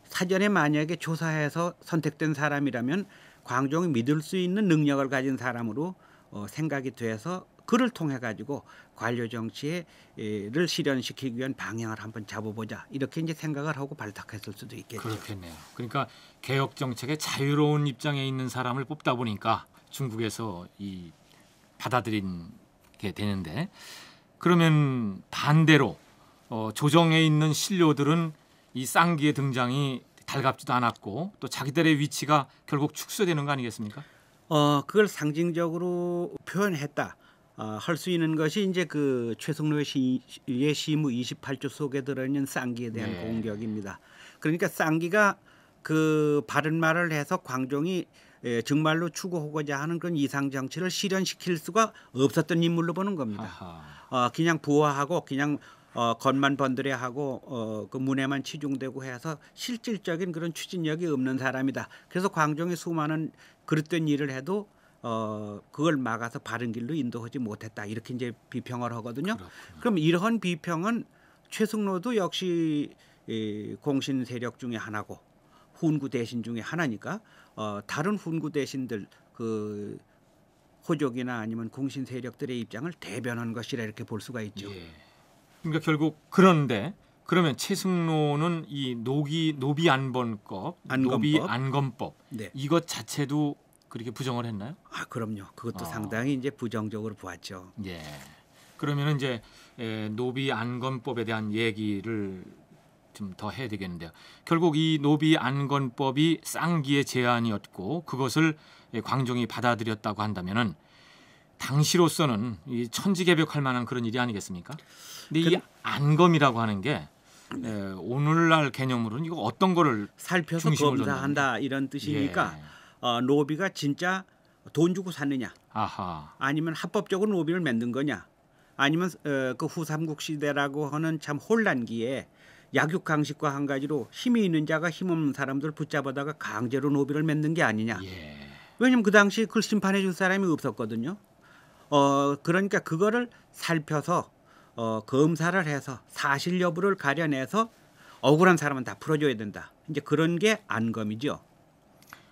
사전에 만약에 조사해서 선택된 사람이라면 광종이 믿을 수 있는 능력을 가진 사람으로 어 생각이 돼서 그를 통해 가지고 관료 정치를 실현시키기 위한 방향을 한번 잡아보자 이렇게 이제 생각을 하고 발탁했을 수도 있겠죠. 그렇겠네요. 그러니까 개혁 정책에 자유로운 입장에 있는 사람을 뽑다 보니까 중국에서 이 받아들인 게 되는데 그러면 반대로 어, 조정에 있는 신료들은 이 쌍기의 등장이 달갑지도 않았고 또 자기들의 위치가 결국 축소되는 거 아니겠습니까? 어, 그걸 상징적으로 표현했다. 어, 아, 할수 있는 것이 이제 그 최승로의 시, 의 시무 28조 속에 들어있는 쌍기에 대한 네. 공격입니다. 그러니까 쌍기가 그 바른 말을 해서 광종이 예, 정말로 추구하고자 하는 그런 이상 정치를 실현시킬 수가 없었던 인물로 보는 겁니다. 아 어, 그냥 부화하고 그냥 어, 겉만 번드에 하고 어, 그 문에만 치중되고 해서 실질적인 그런 추진력이 없는 사람이다. 그래서 광종이 수많은 그릇된 일을 해도 어 그걸 막아서 바른 길로 인도하지 못했다 이렇게 이제 비평을 하거든요. 그렇구나. 그럼 이러한 비평은 최승로도 역시 이 공신 세력 중의 하나고 훈구 대신 중의 하나니까 어 다른 훈구 대신들 그 호족이나 아니면 공신 세력들의 입장을 대변한 것이라 이렇게 볼 수가 있죠. 예. 그러니까 결국 그런데 그러면 최승로는 이 노기 노비 안번법, 노비 안검법 네. 이것 자체도 그렇게 부정을 했나요? 아 그럼요. 그것도 어. 상당히 이제 부정적으로 보았죠. 예. 그러면 이제 에, 예, 노비 안건법에 대한 얘기를 좀 더 해야 되겠는데요. 결국 이 노비 안건법이 쌍기의 제안이었고 그것을 예, 광종이 받아들였다고 한다면은 당시로서는 이 천지개벽할 만한 그런 일이 아니겠습니까? 근데 그... 이 안검이라고 하는 게 네, 오늘날 개념으로는 이거 어떤 거를 살펴서 검사한다 이런 뜻이니까 예. 어, 노비가 진짜 돈 주고 샀느냐 아하. 아니면 합법적으로 노비를 만든 거냐 아니면 어, 그 후삼국 시대라고 하는 참 혼란기에 약육강식과 한 가지로 힘이 있는 자가 힘없는 사람들 붙잡아다가 강제로 노비를 맺는 게 아니냐. 예. 왜냐면 그 당시 그걸 심판해 준 사람이 없었거든요. 어 그러니까 그거를 살펴서 어 검사를 해서 사실 여부를 가려내서 억울한 사람은 다 풀어줘야 된다. 이제 그런 게 안검이죠.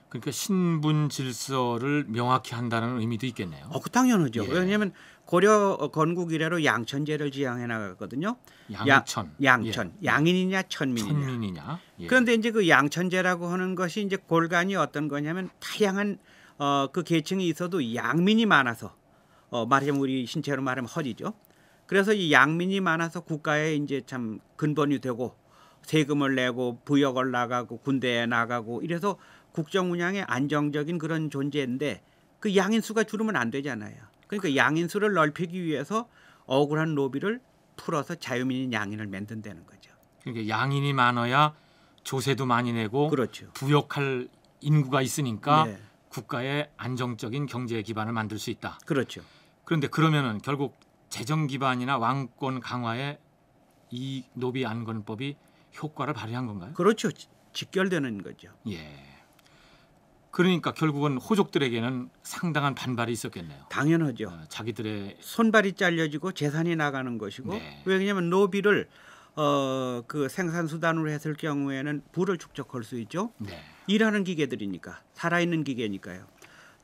그러니까 신분 질서를 명확히 한다는 의미도 있겠네요. 어, 그 당연하죠. 예. 왜냐하면 고려 어, 건국 이래로 양천제를 지향해 나갔거든요. 양천, 야, 양천, 예. 양인이냐 천민이냐. 천민이냐. 예. 그런데 이제 그 양천제라고 하는 것이 이제 골간이 어떤 거냐면 다양한 어, 그 계층이 있어도 양민이 많아서 어, 말하자면 우리 신체로 말하면 허리죠. 그래서 이 양민이 많아서 국가에 이제 참 근본이 되고 세금을 내고 부역을 나가고 군대에 나가고 이래서 국정 운영의 안정적인 그런 존재인데 그 양인 수가 줄으면 안 되잖아요. 그러니까 양인 수를 넓히기 위해서 억울한 로비를 풀어서 자유민인 양인을 만든다는 거죠. 그러니까 양인이 많아야 조세도 많이 내고 그렇죠. 부역할 인구가 있으니까 네. 국가의 안정적인 경제 기반을 만들 수 있다. 그렇죠. 그런데 그러면은 결국 재정 기반이나 왕권 강화에 이 노비 안건법이 효과를 발휘한 건가요? 그렇죠. 직결되는 거죠. 예. 그러니까 결국은 호족들에게는 상당한 반발이 있었겠네요. 당연하죠. 어, 자기들의 손발이 잘려지고 재산이 나가는 것이고 네. 왜냐하면 노비를 어, 그 생산 수단으로 했을 경우에는 부를 축적할 수 있죠. 네. 일하는 기계들이니까 살아있는 기계니까요.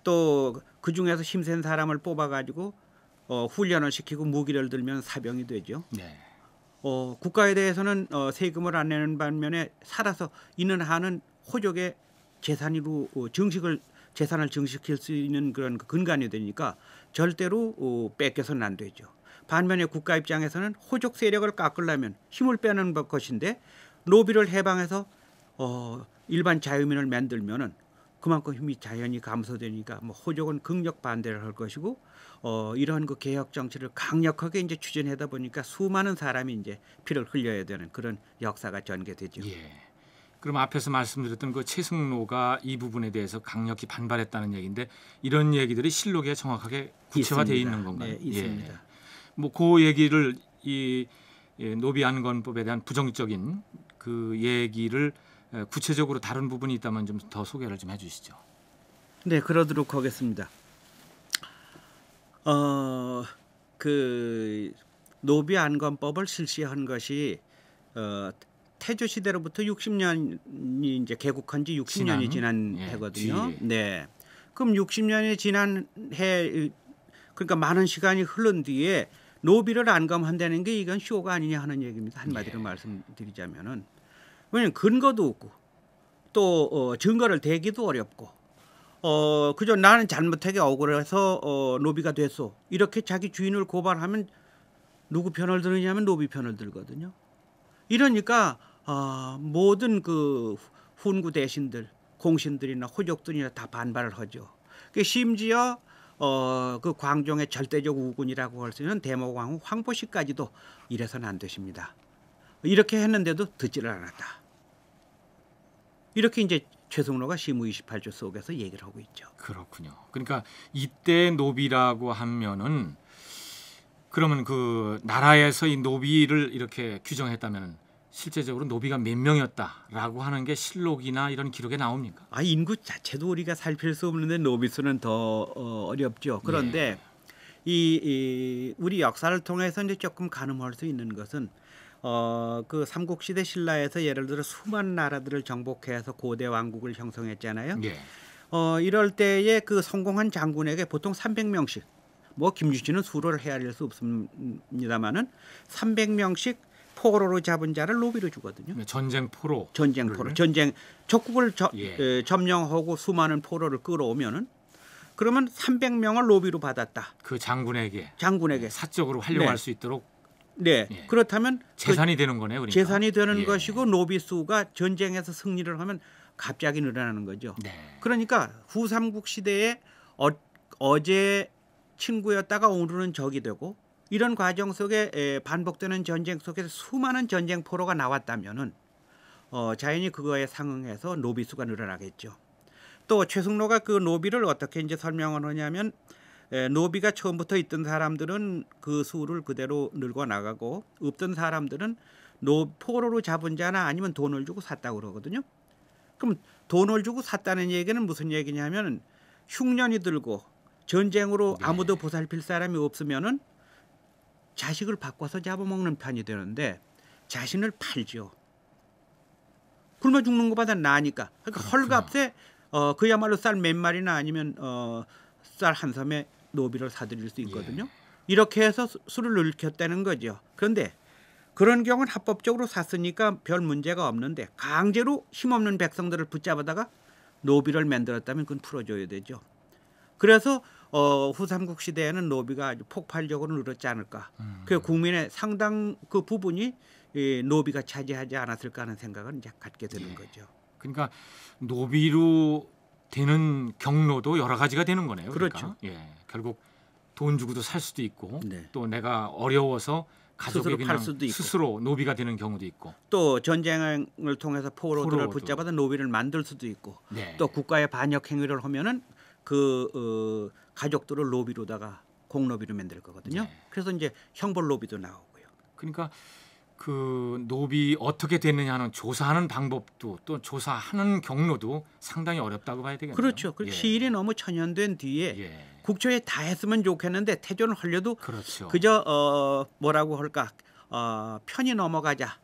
또 그 중에서 힘센 사람을 뽑아가지고 어, 훈련을 시키고 무기를 들면 사병이 되죠. 네. 어, 국가에 대해서는 어, 세금을 안 내는 반면에 살아서 있는 한은 호족의 재산으로 어, 정식을 재산을 정식할 수 있는 그런 그 근간이 되니까 절대로 어, 뺏겨서는 안 되죠. 반면에 국가 입장에서는 호족 세력을 깎으려면 힘을 빼는 것인데 노비를 해방해서 어, 일반 자유민을 만들면은 그만큼 힘이 자연히 감소되니까 뭐 호족은 극력 반대를 할 것이고 어, 이러한 그 개혁 정치를 강력하게 이제 추진하다 보니까 수많은 사람이 이제 피를 흘려야 되는 그런 역사가 전개되죠. 예. 그럼 앞에서 말씀드렸던 그 최승로가 이 부분에 대해서 강력히 반발했다는 얘기인데 이런 얘기들이 실록에 정확하게 구체화되어 있는 건가요? 네, 있습니다. 예. 뭐그 얘기를 이 예, 노비안건법에 대한 부정적인 그 얘기를 예, 구체적으로 다른 부분이 있다면 좀 더 소개를 좀 해주시죠. 네, 그러도록 하겠습니다. 어, 그 노비안건법을 실시한 것이 어, 태조 시대로부터 60년이 이제 개국한 지 60년이 지난, 예, 해거든요. 뒤에. 네. 그럼 60년이 지난 해 그러니까 많은 시간이 흐른 뒤에 노비를 안감한다는 게 이건 쇼가 아니냐 하는 얘기입니다. 한마디로 예. 말씀드리자면은 왜냐면 근거도 없고 또 어, 증거를 대기도 어렵고 어 그저 나는 잘못하게 억울해서 어, 노비가 됐소 이렇게 자기 주인을 고발하면 누구 편을 들느냐면 노비 편을 들거든요. 이러니까 어, 모든 그 훈구 대신들 공신들이나 호족들이나 다 반발을 하죠. 그 심지어 어, 그 광종의 절대적 우군이라고 할 수 있는 대모광 황보씨까지도 이래서는 안 되십니다. 이렇게 했는데도 듣지를 않았다. 이렇게 이제 최승로가 시무 28조 속에서 얘기를 하고 있죠. 그렇군요. 그러니까 이때 노비라고 하면은 그러면 그 나라에서 이 노비를 이렇게 규정했다면 실제적으로 노비가 몇 명이었다라고 하는 게 실록이나 이런 기록에 나옵니까? 아 인구 자체도 우리가 살필 수 없는데 노비 수는 더 어, 어렵죠. 그런데 예. 이, 이 우리 역사를 통해서 이제 조금 가늠할 수 있는 것은 어그 삼국 시대 신라에서 예를 들어 수많은 나라들을 정복해서 고대 왕국을 형성했잖아요. 예. 어 이럴 때에 그 성공한 장군에게 보통 300명씩 뭐 김유신은 수로를 헤아릴 수 없습니다만은 300명씩 포로로 잡은 자를 노비로 주거든요. 네, 전쟁 포로. 전쟁 포로. 전쟁 적국을 저, 예. 에, 점령하고 수많은 포로를 끌어오면은 그러면 300명을 노비로 받았다. 그 장군에게 장군에게 예, 사적으로 활용할 네. 수 있도록 네. 예. 그렇다면 그 재산이 그, 되는 거네요. 그러니까. 재산이 되는 예. 것이고 노비 수가 전쟁에서 승리를 하면 갑자기 늘어나는 거죠. 네. 그러니까 후삼국 시대에 어, 어제 친구였다가 오늘은 적이 되고 이런 과정 속에 반복되는 전쟁 속에서 수많은 전쟁 포로가 나왔다면은 어, 자연히 그거에 상응해서 노비 수가 늘어나겠죠. 또 최승로가 그 노비를 어떻게 이제 설명하느냐면 에, 노비가 처음부터 있던 사람들은 그 수를 그대로 늘고 나가고 없던 사람들은 노 포로로 잡은 자나 아니면 돈을 주고 샀다고 그러거든요. 그럼 돈을 주고 샀다는 얘기는 무슨 얘기냐면 흉년이 들고 전쟁으로 네. 아무도 보살필 사람이 없으면은 자식을 바꿔서 잡아먹는 편이 되는데 자신을 팔죠. 굶어 죽는 것보다 나니까 그러니까 헐값에 어, 그야말로 쌀 몇 마리나 아니면 어, 쌀한 섬에 노비를 사들일 수 있거든요. 예. 이렇게 해서 술을 늘켰다는 거죠. 그런데 그런 경우는 합법적으로 샀으니까 별 문제가 없는데 강제로 힘없는 백성들을 붙잡아다가 노비를 만들었다면 그건 풀어줘야 되죠. 그래서 어, 후삼국 시대에는 노비가 아주 폭발적으로 늘었지 않을까. 음. 그 국민의 상당 그 부분이 이 노비가 차지하지 않았을까 하는 생각을 이제 갖게 되는 예. 거죠. 그러니까 노비로 되는 경로도 여러 가지가 되는 거네요. 그러니까. 그렇죠. 그러니까. 예. 결국 돈 주고도 살 수도 있고 네. 또 내가 어려워서 가족에게 수도 있고. 스스로 노비가 되는 경우도 있고 또 전쟁을 통해서 포로들을 포로도. 붙잡아서 노비를 만들 수도 있고 네. 또 국가의 반역 행위를 하면은 그 어, 가족들을 로비로다가 공로비로 만들 거거든요. 네. 그래서 이제 형벌 로비도 나오고요. 그러니까 그 노비 어떻게 되느냐는 조사하는 방법도 또 조사하는 경로도 상당히 어렵다고 봐야 되겠네요. 그렇죠. 그 예. 시일이 너무 천연된 뒤에 예. 국초에 다 했으면 좋겠는데 태조는 흘려도 그렇죠. 그저 어 뭐라고 할까 어 편히 넘어가자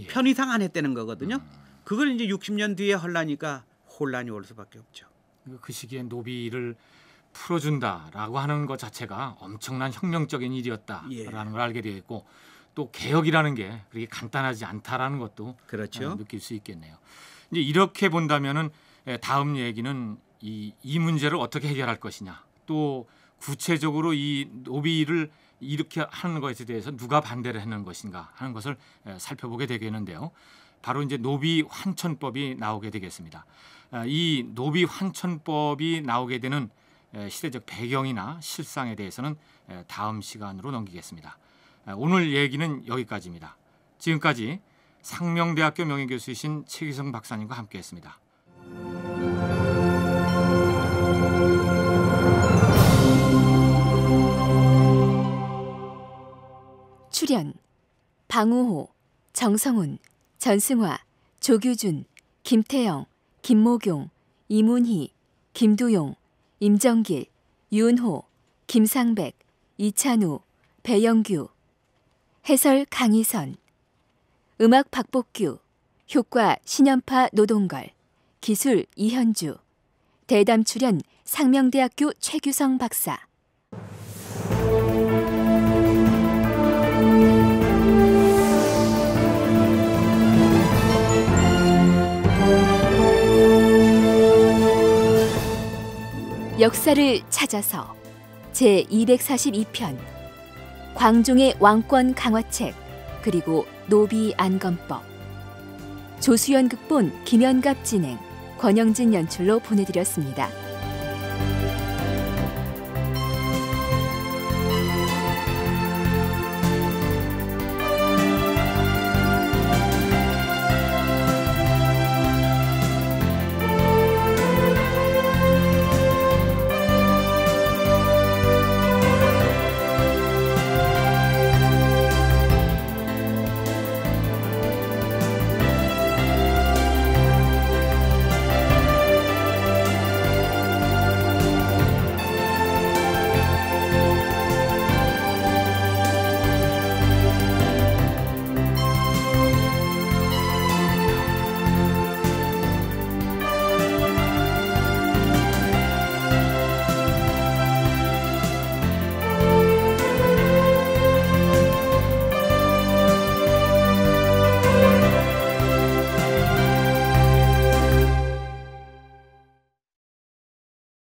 예. 편의상 안 했다는 거거든요. 음. 그걸 이제 60년 뒤에 헐라니까 혼란이 올 수밖에 없죠. 그러니까 그 시기에 노비를 풀어준다라고 하는 것 자체가 엄청난 혁명적인 일이었다라는 예. 걸 알게 되었고 또 개혁이라는 게 그렇게 간단하지 않다라는 것도 그렇죠. 어, 느낄 수 있겠네요. 이제 이렇게 본다면은 예, 다음 얘기는 이, 이 문제를 어떻게 해결할 것이냐 또 구체적으로 이 노비를 이렇게 하는 것에 대해서 누가 반대를 했는 것인가 하는 것을 예, 살펴보게 되겠는데요. 바로 이제 노비 환천법이 나오게 되겠습니다. 아, 이 노비 환천법이 나오게 되는 시대적 배경이나 실상에 대해서는 다음 시간으로 넘기겠습니다. 오늘 얘기는 여기까지입니다. 지금까지 상명대학교 명예교수이신 최기성 박사님과 함께했습니다. 출연 방우호, 정성훈, 전승화, 조규준, 김태영 김모경, 이문희, 김두용, 임정길, 윤호, 김상백, 이찬우, 배영규. 해설 강희선. 음악 박복규. 효과 신연파 노동걸. 기술 이현주. 대담 출연 상명대학교 최규성 박사. 역사를 찾아서 제 242편 광종의 왕권 강화책 그리고 노비 안건법 조수연 극본 김연갑 진행 권영진 연출로 보내드렸습니다.